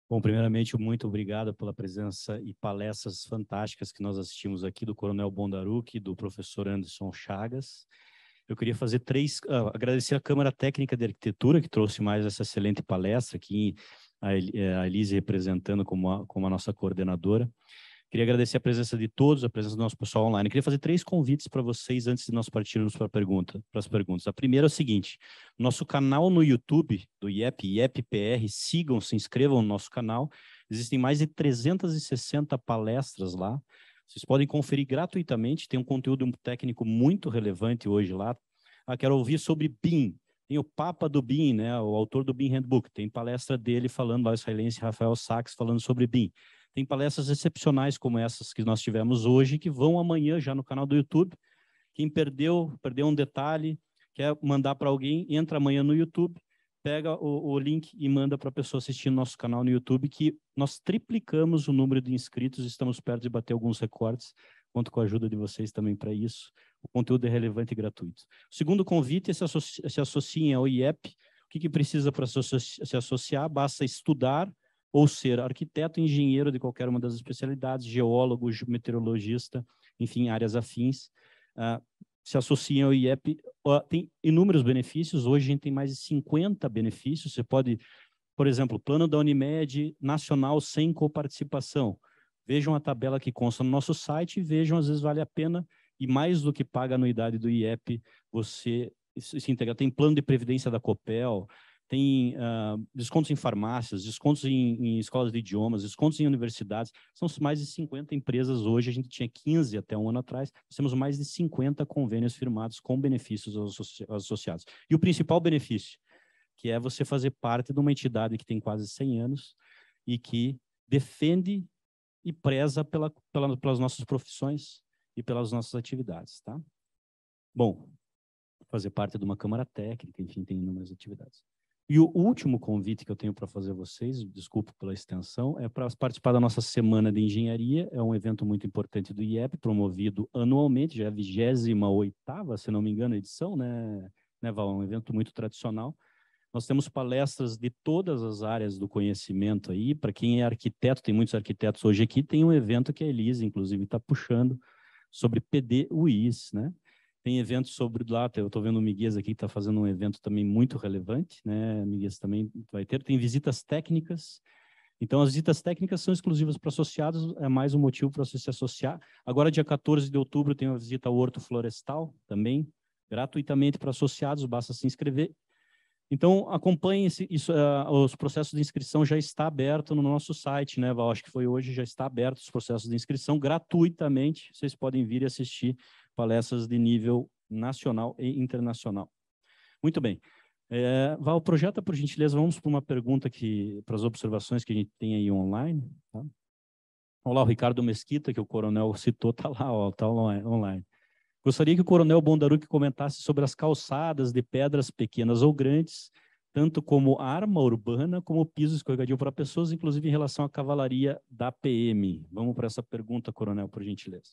Bom, primeiramente, muito obrigado pela presença e palestras fantásticas que nós assistimos aqui do Coronel Bondaruc, do professor Anderson Chagas. Eu queria fazer três, uh, agradecer à Câmara Técnica de Arquitetura, que trouxe mais essa excelente palestra, aqui a eh, Elise representando como a, como a nossa coordenadora. Queria agradecer a presença de todos, a presença do nosso pessoal online. Queria fazer três convites para vocês antes de nós partirmos para pergunta, as perguntas. A primeira é o seguinte: nosso canal no YouTube do IEP, IEPPR, sigam, se inscrevam no nosso canal. Existem mais de 360 palestras lá. Vocês podem conferir gratuitamente, tem um conteúdo técnico muito relevante hoje lá. Ah, quero ouvir sobre BIM. Tem o Papa do BIM, né, o autor do BIM Handbook. Tem palestra dele falando lá, o israelense Rafael Sachs, falando sobre BIM. Tem palestras excepcionais como essas que nós tivemos hoje, que vão amanhã já no canal do YouTube. Quem perdeu, perdeu um detalhe, quer mandar para alguém, entra amanhã no YouTube, pega o, o link e manda para a pessoa assistir nosso canal no YouTube, que nós triplicamos o número de inscritos, estamos perto de bater alguns recordes. Conto com a ajuda de vocês também para isso. O conteúdo é relevante e gratuito. O segundo convite é se, associ se associem ao IEP. O que, que precisa para se associar? Basta estudar ou ser arquiteto, engenheiro de qualquer uma das especialidades, geólogo, meteorologista, enfim, áreas afins, uh, se associam ao IEP. Uh, tem inúmeros benefícios, hoje a gente tem mais de 50 benefícios, você pode, por exemplo, plano da Unimed nacional sem coparticipação. Vejam a tabela que consta no nosso site e vejam, às vezes vale a pena, e mais do que paga a anuidade do IEP, você se integrar. Tem plano de previdência da COPEL, tem uh, descontos em farmácias, descontos em, em, escolas de idiomas, descontos em universidades. São mais de 50 empresas hoje, a gente tinha 15 até um ano atrás, nós temos mais de 50 convênios firmados com benefícios aos associados. E o principal benefício, que é você fazer parte de uma entidade que tem quase 100 anos e que defende e preza pela, pela pelas nossas profissões e pelas nossas atividades, tá? Bom, fazer parte de uma câmara técnica, enfim, tem inúmeras atividades. E o último convite que eu tenho para fazer a vocês, desculpa pela extensão, é para participar da nossa Semana de Engenharia. É um evento muito importante do IEP, promovido anualmente, já é a 28 se não me engano, edição, né, né Val? É um evento muito tradicional. Nós temos palestras de todas as áreas do conhecimento aí. Para quem é arquiteto, tem muitos arquitetos hoje aqui, tem um evento que a Elisa, inclusive, está puxando sobre PDUIs, né? Tem eventos sobre lá, eu estou vendo o Miguel aqui que está fazendo um evento também muito relevante, né? Miguel também vai ter. Tem visitas técnicas. Então, as visitas técnicas são exclusivas para associados, é mais um motivo para você se associar. Agora, dia 14 de outubro, tem uma visita ao Horto Florestal também, gratuitamente para associados, basta se inscrever. Então, acompanhe esse, isso, uh, os processos de inscrição já está aberto no nosso site, né, Val? Acho que foi hoje, já está aberto os processos de inscrição gratuitamente. Vocês podem vir e assistir palestras de nível nacional e internacional. Muito bem. É, Val, projeta é, por gentileza, vamos para uma pergunta que, para as observações que a gente tem aí online. Tá? Olá, o Ricardo Mesquita, que o coronel citou, está lá, está online. Gostaria que o coronel Bondaruc comentasse sobre as calçadas de pedras pequenas ou grandes, tanto como arma urbana, como piso escorregadio para pessoas, inclusive em relação à cavalaria da PM. Vamos para essa pergunta, coronel, por gentileza.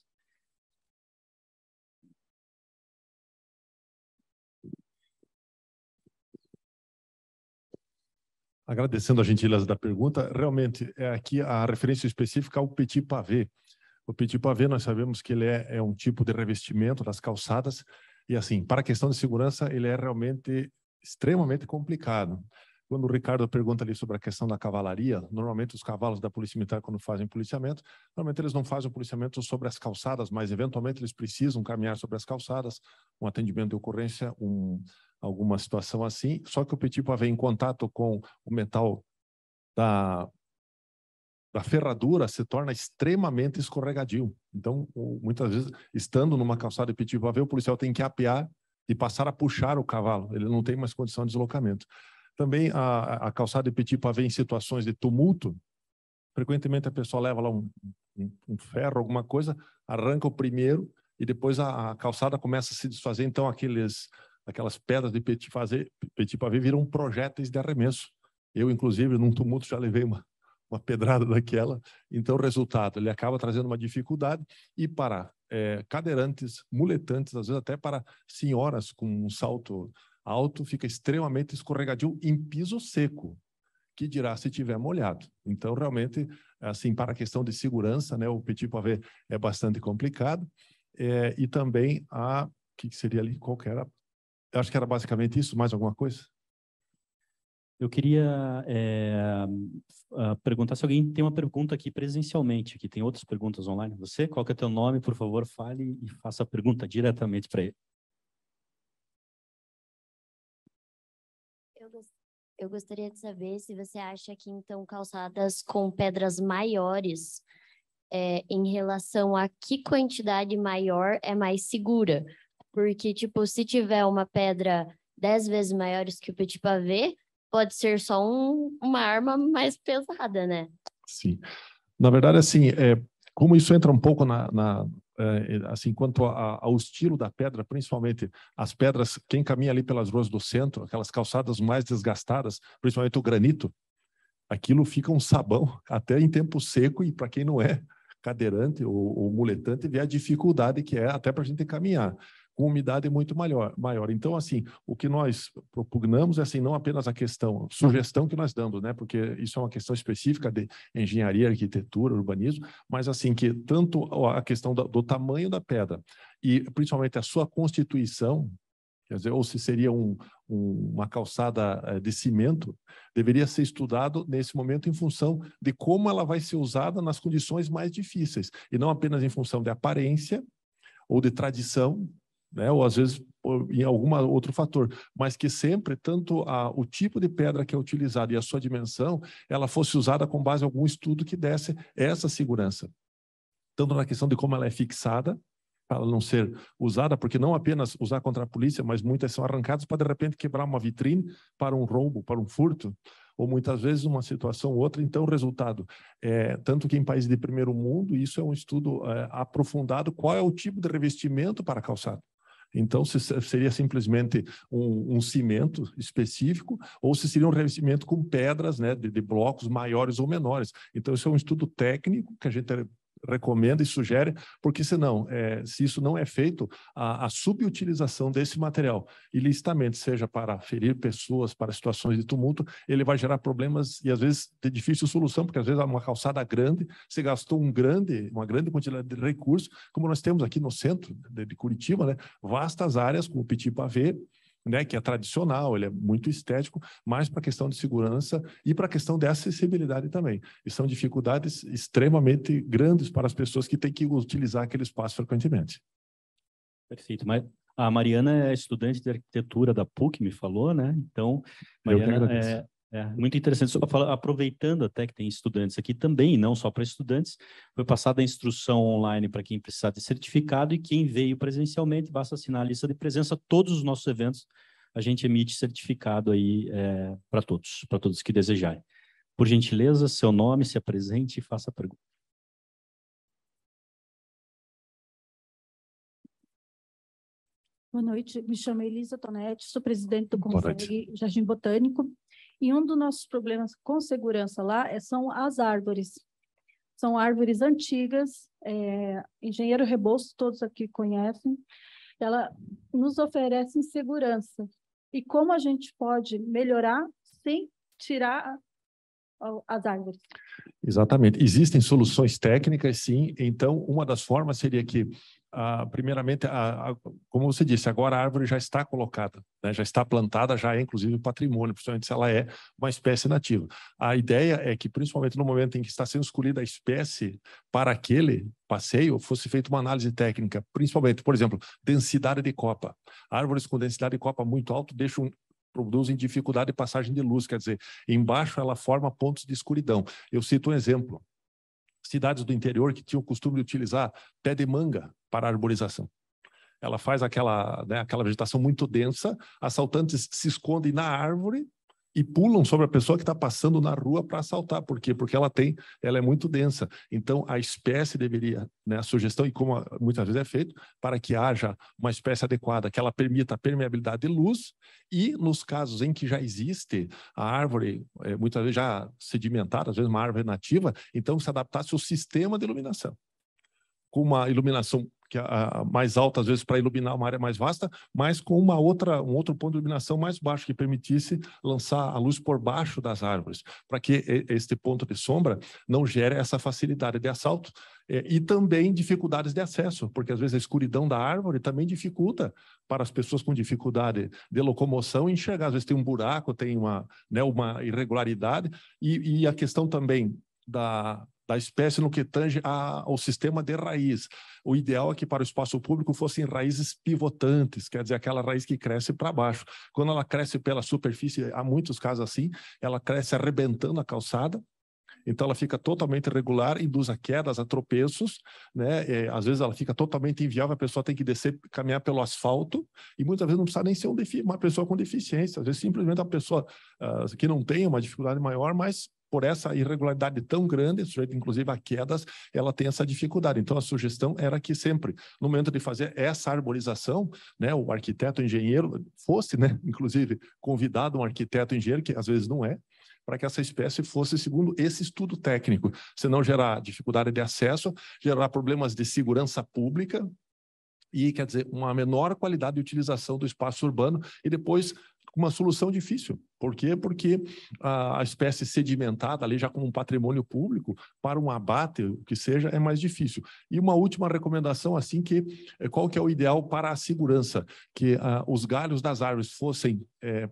Agradecendo a gentileza da pergunta, realmente é aqui a referência específica ao petit pavé. O petit pavé nós sabemos que ele é, é um tipo de revestimento das calçadas e assim, para a questão de segurança, ele é realmente extremamente complicado. Quando o Ricardo pergunta ali sobre a questão da cavalaria, normalmente os cavalos da Polícia Militar, quando fazem policiamento, normalmente eles não fazem o policiamento sobre as calçadas, mas eventualmente eles precisam caminhar sobre as calçadas, um atendimento de ocorrência, um, alguma situação assim. Só que o Petipa vem em contato com o metal da, da ferradura, se torna extremamente escorregadio. Então, muitas vezes, estando numa calçada de Petipa, o policial tem que apear e passar a puxar o cavalo. Ele não tem mais condição de deslocamento. Também a, a calçada de Petipa vem em situações de tumulto, frequentemente a pessoa leva lá um, um, um ferro, alguma coisa, arranca o primeiro e depois a, a calçada começa a se desfazer. Então, aqueles aquelas pedras de petit, fazer, petit pavé viram projéteis de arremesso. Eu, inclusive, num tumulto já levei uma, uma pedrada daquela. Então, o resultado, ele acaba trazendo uma dificuldade e para é, cadeirantes, muletantes, às vezes até para senhoras com um salto alto, fica extremamente escorregadio em piso seco, que dirá se tiver molhado. Então, realmente, assim, para a questão de segurança, né, o petit pavé é bastante complicado. É, e também a que seria ali qualquer eu acho que era basicamente isso. Mais alguma coisa? Eu queria é, ah, perguntar se alguém tem uma pergunta aqui presencialmente, que tem outras perguntas online. Você, qual que é teu nome? Por favor, fale e faça a pergunta diretamente para ele. Eu, gostaria de saber se você acha que, então, calçadas com pedras maiores, é, em relação a que quantidade maior é mais segura porque, tipo, se tiver uma pedra dez vezes maiores que o petit pavê, pode ser só um, uma arma mais pesada, né? Sim. Na verdade, assim, é, como isso entra um pouco na, na é, assim, quanto ao estilo da pedra, principalmente as pedras, quem caminha ali pelas ruas do centro, aquelas calçadas mais desgastadas, principalmente o granito, aquilo fica um sabão até em tempo seco e para quem não é cadeirante ou, ou muletante, vê a dificuldade que é até para a gente caminhar com umidade muito maior, maior. Então, assim, o que nós propugnamos é assim, não apenas a questão, sugestão que nós damos, né? Porque isso é uma questão específica de engenharia, arquitetura, urbanismo, mas assim, que tanto a questão do, do tamanho da pedra e principalmente a sua constituição, quer dizer, ou se seria um, um, uma calçada eh, de cimento, deveria ser estudado nesse momento em função de como ela vai ser usada nas condições mais difíceis, e não apenas em função de aparência ou de tradição, né? ou às vezes em algum outro fator, mas que sempre tanto a, o tipo de pedra que é utilizada e a sua dimensão, ela fosse usada com base em algum estudo que desse essa segurança, tanto na questão de como ela é fixada, para ela não ser usada, porque não apenas usar contra a polícia, mas muitas são arrancadas para de repente quebrar uma vitrine para um roubo, para um furto, ou muitas vezes uma situação ou outra. Então, o resultado é tanto que em países de primeiro mundo, isso é um estudo é, aprofundado, qual é o tipo de revestimento para calçado. Então, se seria simplesmente um, um cimento específico, ou se seria um revestimento com pedras, né, de, de blocos maiores ou menores. Então, isso é um estudo técnico que a gente recomenda e sugere, porque senão, é, se isso não é feito, a, a subutilização desse material ilicitamente, seja para ferir pessoas, para situações de tumulto, ele vai gerar problemas e às vezes de difícil solução, porque às vezes há uma calçada grande, você gastou um grande, uma grande quantidade de recursos, como nós temos aqui no centro de, de Curitiba, né? vastas áreas como o Petit Pavé, né, que é tradicional, ele é muito estético, mas para a questão de segurança e para a questão de acessibilidade também. E são dificuldades extremamente grandes para as pessoas que têm que utilizar aquele espaço frequentemente. Perfeito, mas a Mariana é estudante de arquitetura da PUC, me falou, né? Então, Mariana, é, é, muito interessante. Só falar, aproveitando até que tem estudantes aqui também, não só para estudantes, foi passada a instrução online para quem precisar de certificado e quem veio presencialmente, basta assinar a lista de presença. Todos os nossos eventos a gente emite certificado aí é, para todos, para todos que desejarem. Por gentileza, seu nome, se apresente e faça a pergunta. Boa noite, me chamo Elisa Tonetti, sou presidente do Conselho Jardim Botânico. E um dos nossos problemas com segurança lá é, são as árvores. São árvores antigas, é, engenheiro Rebouças, todos aqui conhecem, ela nos oferece segurança. E como a gente pode melhorar sem tirar as árvores. Exatamente. Existem soluções técnicas, sim. Então, uma das formas seria que ah, primeiramente, a, a, como você disse, agora a árvore já está colocada, né? já está plantada, já é inclusive patrimônio, principalmente se ela é uma espécie nativa. A ideia é que, principalmente no momento em que está sendo escolhida a espécie para aquele passeio, fosse feita uma análise técnica, principalmente, por exemplo, densidade de copa. Árvores com densidade de copa muito alta deixam produzem dificuldade de passagem de luz, quer dizer, embaixo ela forma pontos de escuridão. Eu cito um exemplo. Cidades do interior que tinham o costume de utilizar pé de manga para a arborização. Ela faz aquela, né, aquela vegetação muito densa, assaltantes se escondem na árvore e pulam sobre a pessoa que está passando na rua para assaltar. Por quê? Porque ela tem, ela é muito densa. Então, a espécie deveria, né, a sugestão, e como muitas vezes é feito, para que haja uma espécie adequada, que ela permita a permeabilidade de luz, e nos casos em que já existe a árvore, é, muitas vezes já sedimentada, às vezes uma árvore nativa, então se adaptasse o sistema de iluminação. Com uma iluminação que a mais alta, às vezes, para iluminar uma área mais vasta, mas com uma outra, um outro ponto de iluminação mais baixo, que permitisse lançar a luz por baixo das árvores, para que este ponto de sombra não gere essa facilidade de assalto. É, e também dificuldades de acesso, porque às vezes a escuridão da árvore também dificulta para as pessoas com dificuldade de locomoção enxergar. Às vezes tem um buraco, tem uma, né, uma irregularidade, e, e a questão também da da espécie no que tange ao sistema de raiz. O ideal é que para o espaço público fossem raízes pivotantes, quer dizer, aquela raiz que cresce para baixo. Quando ela cresce pela superfície, há muitos casos assim, ela cresce arrebentando a calçada, então ela fica totalmente irregular, induz a quedas, a tropeços, né? É, às vezes ela fica totalmente inviável, a pessoa tem que descer, caminhar pelo asfalto e muitas vezes não precisa nem ser um uma pessoa com deficiência, às vezes simplesmente a pessoa uh, que não tem uma dificuldade maior, mas por essa irregularidade tão grande, sujeito inclusive a quedas, ela tem essa dificuldade. Então, a sugestão era que sempre, no momento de fazer essa arborização, né, o arquiteto, engenheiro, fosse, né, inclusive, convidado um arquiteto, engenheiro, que às vezes não é, para que essa espécie fosse segundo esse estudo técnico, senão gerar dificuldade de acesso, gerar problemas de segurança pública, e, quer dizer, uma menor qualidade de utilização do espaço urbano e depois uma solução difícil. Por quê? Porque a, espécie sedimentada ali já como um patrimônio público, para um abate, o que seja, é mais difícil. E uma última recomendação, assim, que eh, qual que é o ideal para a segurança? Que ah, os galhos das árvores fossem é,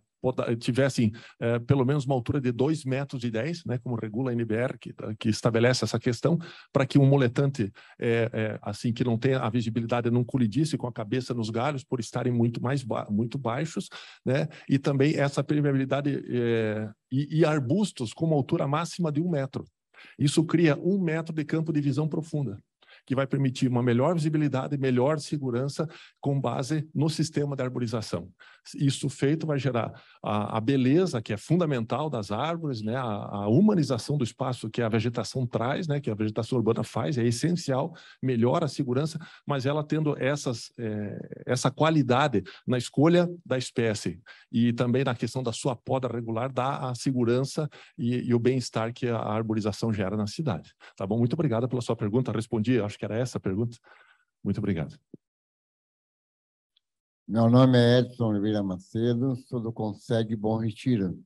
tivessem é, pelo menos uma altura de 2 metros de 10, né, como regula a NBR, que, tá, que estabelece essa questão, para que um moletante, é, é, assim, que não tenha a visibilidade, não colidisse com a cabeça nos galhos por estarem muito, mais ba muito baixos, né, e também essa permeabilidade e, e arbustos com uma altura máxima de um metro. Isso cria um metro de campo de visão profunda que vai permitir uma melhor visibilidade e melhor segurança com base no sistema de arborização. Isso feito vai gerar a, a beleza, que é fundamental das árvores, né? A, a, humanização do espaço que a vegetação traz, né? que a vegetação urbana faz, é essencial, melhora a segurança, mas ela tendo essas, é, essa qualidade na escolha da espécie e também na questão da sua poda regular, dá a segurança e, e o bem-estar que a arborização gera na cidade. Tá bom? Muito obrigado pela sua pergunta, respondi, acho acho que era essa a pergunta. Muito obrigado. Meu nome é Edson Oliveira Macedo, sou do Conseg Bom Retiro.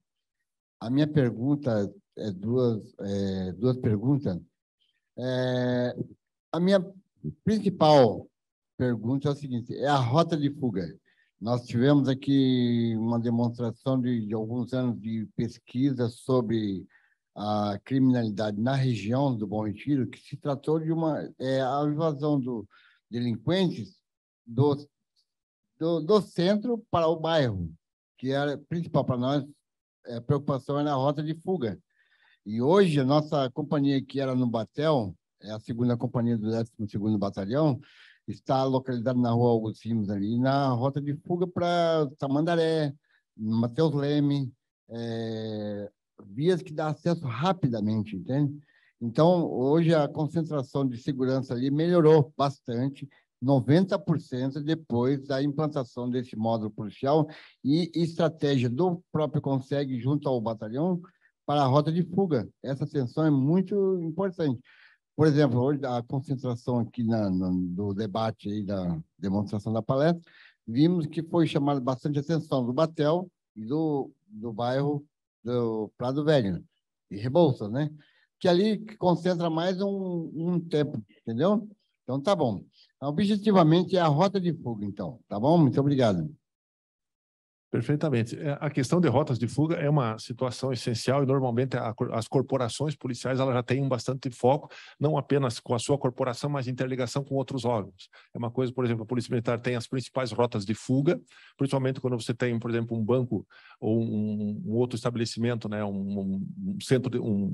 A minha pergunta é duas, é, duas perguntas. É, a minha principal pergunta é a seguinte: é a rota de fuga. Nós tivemos aqui uma demonstração de, de alguns anos de pesquisa sobre a criminalidade na região do Bom Retiro, que se tratou de uma é, a invasão do delinquentes do, do, do centro para o bairro, que era principal para nós, é, a preocupação era a rota de fuga. E hoje, a nossa companhia que era no Batel, é a segunda companhia do 12º Batalhão, está localizada na rua Augusto ali, na rota de fuga para Tamandaré, Mateus Leme, é, vias que dá acesso rapidamente, entende? Então, hoje a concentração de segurança ali melhorou bastante, 90% depois da implantação desse módulo policial e estratégia do próprio Consegue junto ao batalhão para a rota de fuga. Essa atenção é muito importante. Por exemplo, hoje a concentração aqui na, no, do debate e da demonstração da palestra, vimos que foi chamada bastante atenção do Batel e do, do bairro do Prado Velho e Rebouças, né? Que ali concentra mais um, um tempo, entendeu? Então tá bom. Então, objetivamente é a rota de fuga, então, tá bom? Muito obrigado. Perfeitamente. É, a questão de rotas de fuga é uma situação essencial e normalmente as corporações policiais ela já têm bastante foco, não apenas com a sua corporação, mas interligação com outros órgãos. É uma coisa, por exemplo, a Polícia Militar tem as principais rotas de fuga, principalmente quando você tem, por exemplo, um banco ou um, um outro estabelecimento, né, um, um centro, de, um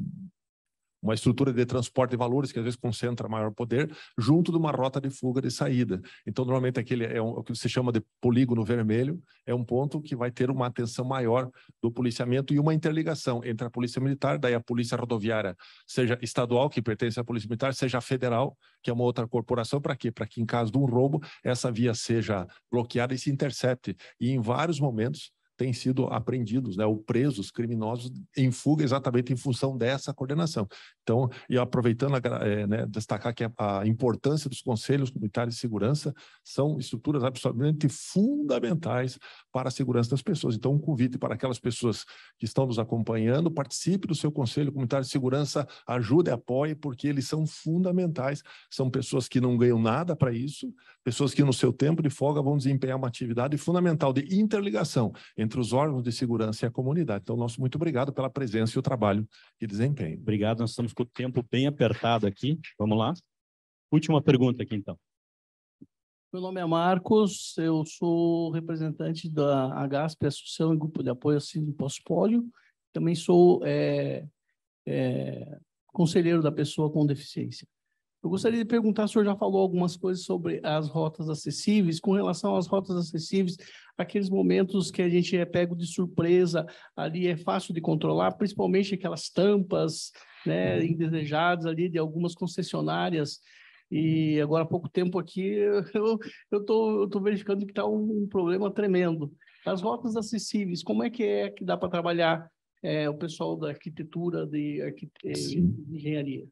uma estrutura de transporte de valores que às vezes concentra maior poder, junto de uma rota de fuga de saída. Então, normalmente, aquele é, um, o que se chama de polígono vermelho, é um ponto que vai ter uma atenção maior do policiamento e uma interligação entre a Polícia Militar, daí a Polícia Rodoviária, seja estadual, que pertence à Polícia Militar, seja federal, que é uma outra corporação, para quê? Para que, em caso de um roubo, essa via seja bloqueada e se intercepte. E em vários momentos, têm sido apreendidos, né, ou presos criminosos em fuga exatamente em função dessa coordenação. Então, e aproveitando, a, é, né, destacar que a, a, importância dos conselhos comunitários de segurança são estruturas absolutamente fundamentais para a segurança das pessoas. Então, um convite para aquelas pessoas que estão nos acompanhando, participe do seu conselho comunitário de segurança, ajude, apoie, porque eles são fundamentais, são pessoas que não ganham nada para isso, pessoas que no seu tempo de folga vão desempenhar uma atividade fundamental de interligação entre os órgãos de segurança e a comunidade. Então, nosso muito obrigado pela presença e o trabalho que desempenha. Obrigado, nós estamos com o tempo bem apertado aqui. Vamos lá. Última pergunta aqui, então. Meu nome é Marcos, eu sou representante da HASP, Associação e Grupo de Apoio ao Síndrome Pós-Pólio. Também sou é, é, conselheiro da pessoa com deficiência. Eu gostaria de perguntar, o senhor já falou algumas coisas sobre as rotas acessíveis, com relação às rotas acessíveis, aqueles momentos que a gente é pego de surpresa, ali é fácil de controlar, principalmente aquelas tampas né, uhum. indesejadas ali de algumas concessionárias, e agora há pouco tempo aqui eu estou eu tô verificando que está um, um, problema tremendo. As rotas acessíveis, como é que é que dá para trabalhar é, o pessoal da arquitetura, de, de eh, engenharia?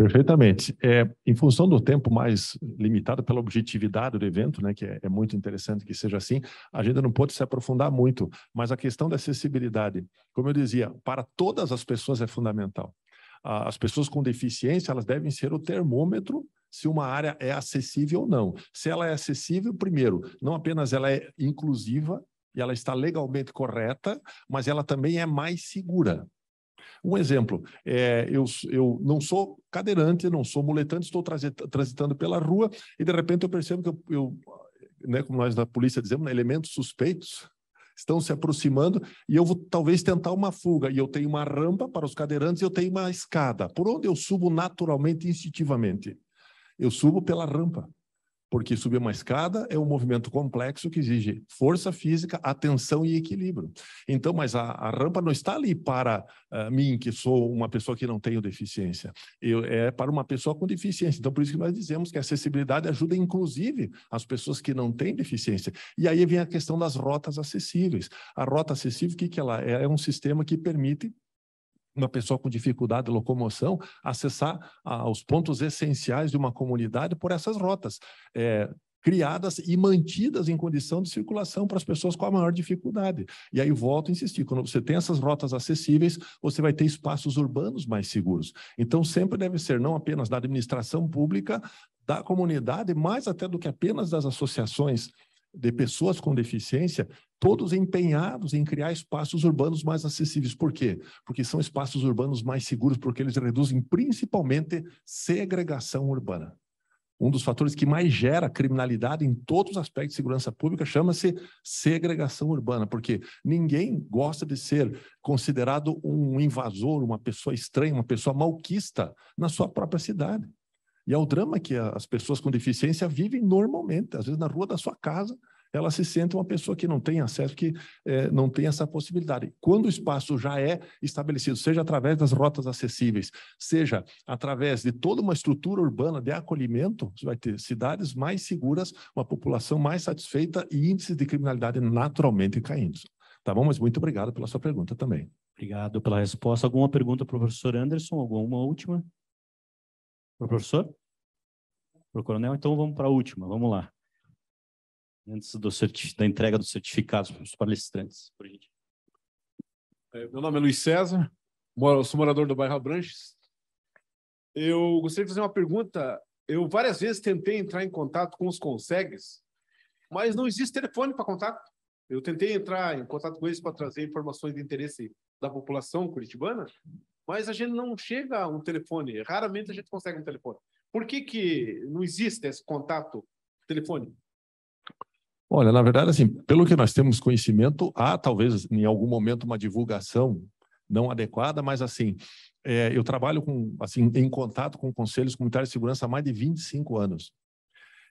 Perfeitamente. É, em função do tempo mais limitado pela objetividade do evento, né, que é, é, muito interessante que seja assim, a gente não pode se aprofundar muito, mas a questão da acessibilidade, como eu dizia, para todas as pessoas é fundamental. Ah, as pessoas com deficiência, elas devem ser o termômetro se uma área é acessível ou não. Se ela é acessível, primeiro, não apenas ela é inclusiva e ela está legalmente correta, mas ela também é mais segura. Um exemplo, é, eu, eu não sou cadeirante, não sou muletante, estou transitando pela rua e de repente eu percebo que eu, eu né, como nós na polícia dizemos, né, elementos suspeitos estão se aproximando e eu vou talvez tentar uma fuga. E eu tenho uma rampa para os cadeirantes e eu tenho uma escada. Por onde eu subo naturalmente, instintivamente? Eu subo pela rampa porque subir uma escada é um movimento complexo que exige força física, atenção e equilíbrio. Então, mas a, a rampa não está ali para uh, mim, que sou uma pessoa que não tenho deficiência. Eu, é para uma pessoa com deficiência. Então, por isso que nós dizemos que a acessibilidade ajuda, inclusive, as pessoas que não têm deficiência. E aí vem a questão das rotas acessíveis. A rota acessível, o que, que ela é? É um sistema que permite uma pessoa com dificuldade de locomoção acessar ah, os pontos essenciais de uma comunidade por essas rotas é, criadas e mantidas em condição de circulação para as pessoas com a maior dificuldade. E aí volto a insistir, quando você tem essas rotas acessíveis, você vai ter espaços urbanos mais seguros. Então sempre deve ser não apenas da administração pública, da comunidade, mais até do que apenas das associações de pessoas com deficiência, todos empenhados em criar espaços urbanos mais acessíveis. Por quê? Porque são espaços urbanos mais seguros, porque eles reduzem principalmente segregação urbana. Um dos fatores que mais gera criminalidade em todos os aspectos de segurança pública chama-se segregação urbana, porque ninguém gosta de ser considerado um invasor, uma pessoa estranha, uma pessoa malquista na sua própria cidade. E é o drama que as pessoas com deficiência vivem normalmente. Às vezes, na rua da sua casa, ela se sente uma pessoa que não tem acesso, que é, não tem essa possibilidade. Quando o espaço já é estabelecido, seja através das rotas acessíveis, seja através de toda uma estrutura urbana de acolhimento, você vai ter cidades mais seguras, uma população mais satisfeita e índices de criminalidade naturalmente caindo. Tá bom? Mas muito obrigado pela sua pergunta também. Obrigado pela resposta. Alguma pergunta para o professor Anderson? Alguma última? professor? para o coronel. Então vamos para a última, vamos lá. Antes da entrega dos certificados para os palestrantes, por gente. É, meu nome é Luiz César, moro, sou morador do bairro Abranches. Eu gostaria de fazer uma pergunta. Eu várias vezes tentei entrar em contato com os consegues, mas não existe telefone para contato. Eu tentei entrar em contato com eles para trazer informações de interesse da população curitibana, mas a gente não chega a um telefone. Raramente a gente consegue um telefone. Por que, que não existe esse contato telefônico? Olha, na verdade, assim, pelo que nós temos conhecimento, há talvez em algum momento uma divulgação não adequada, mas assim, é, eu trabalho com, assim, em contato com conselhos comunitários de segurança há mais de 25 anos.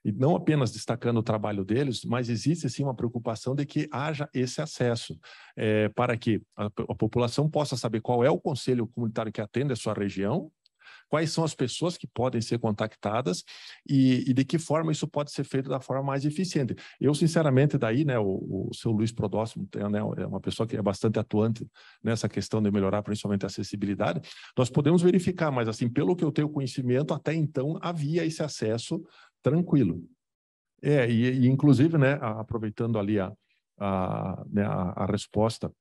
E não apenas destacando o trabalho deles, mas existe sim uma preocupação de que haja esse acesso, é, para que a, a população possa saber qual é o conselho comunitário que atende a sua região, quais são as pessoas que podem ser contactadas e, e de que forma isso pode ser feito da forma mais eficiente. Eu, sinceramente, daí, né, o, o seu Luiz Prodóximo né, é uma pessoa que é bastante atuante nessa questão de melhorar principalmente a acessibilidade, nós podemos verificar, mas assim, pelo que eu tenho conhecimento, até então havia esse acesso tranquilo. É, e, e inclusive, né, aproveitando ali a, a, né, a, a resposta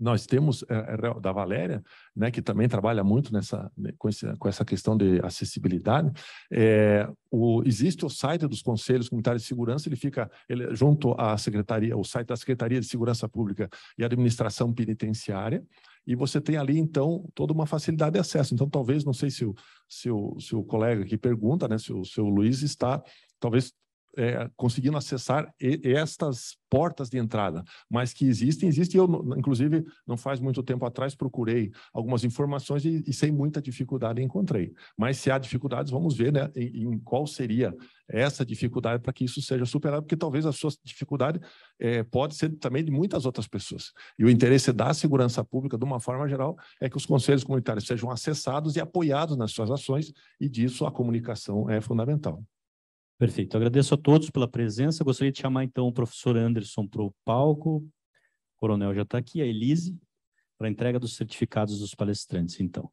nós temos é, é, da Valéria, né, que também trabalha muito nessa né, com, esse, com essa questão de acessibilidade. É, o, existe o site dos conselhos comunitários de segurança, ele fica ele, junto à secretaria, o site da Secretaria de Segurança Pública e Administração Penitenciária. E você tem ali, então, toda uma facilidade de acesso. Então, talvez, não sei se o, se o, se o colega que pergunta, né, se o, se o Luiz está, talvez é, conseguindo acessar e, estas portas de entrada, mas que existem, existem. Eu, inclusive, não faz muito tempo atrás, procurei algumas informações e, e sem muita dificuldade encontrei. Mas se há dificuldades, vamos ver né, em, em qual seria essa dificuldade para que isso seja superado, porque talvez a sua dificuldade é, pode ser também de muitas outras pessoas. E o interesse da segurança pública, de uma forma geral, é que os conselhos comunitários sejam acessados e apoiados nas suas ações, e disso a comunicação é fundamental. Perfeito. Agradeço a todos pela presença. Gostaria de chamar então o professor Anderson para o palco. O coronel já está aqui, a Elise, para a entrega dos certificados dos palestrantes, então.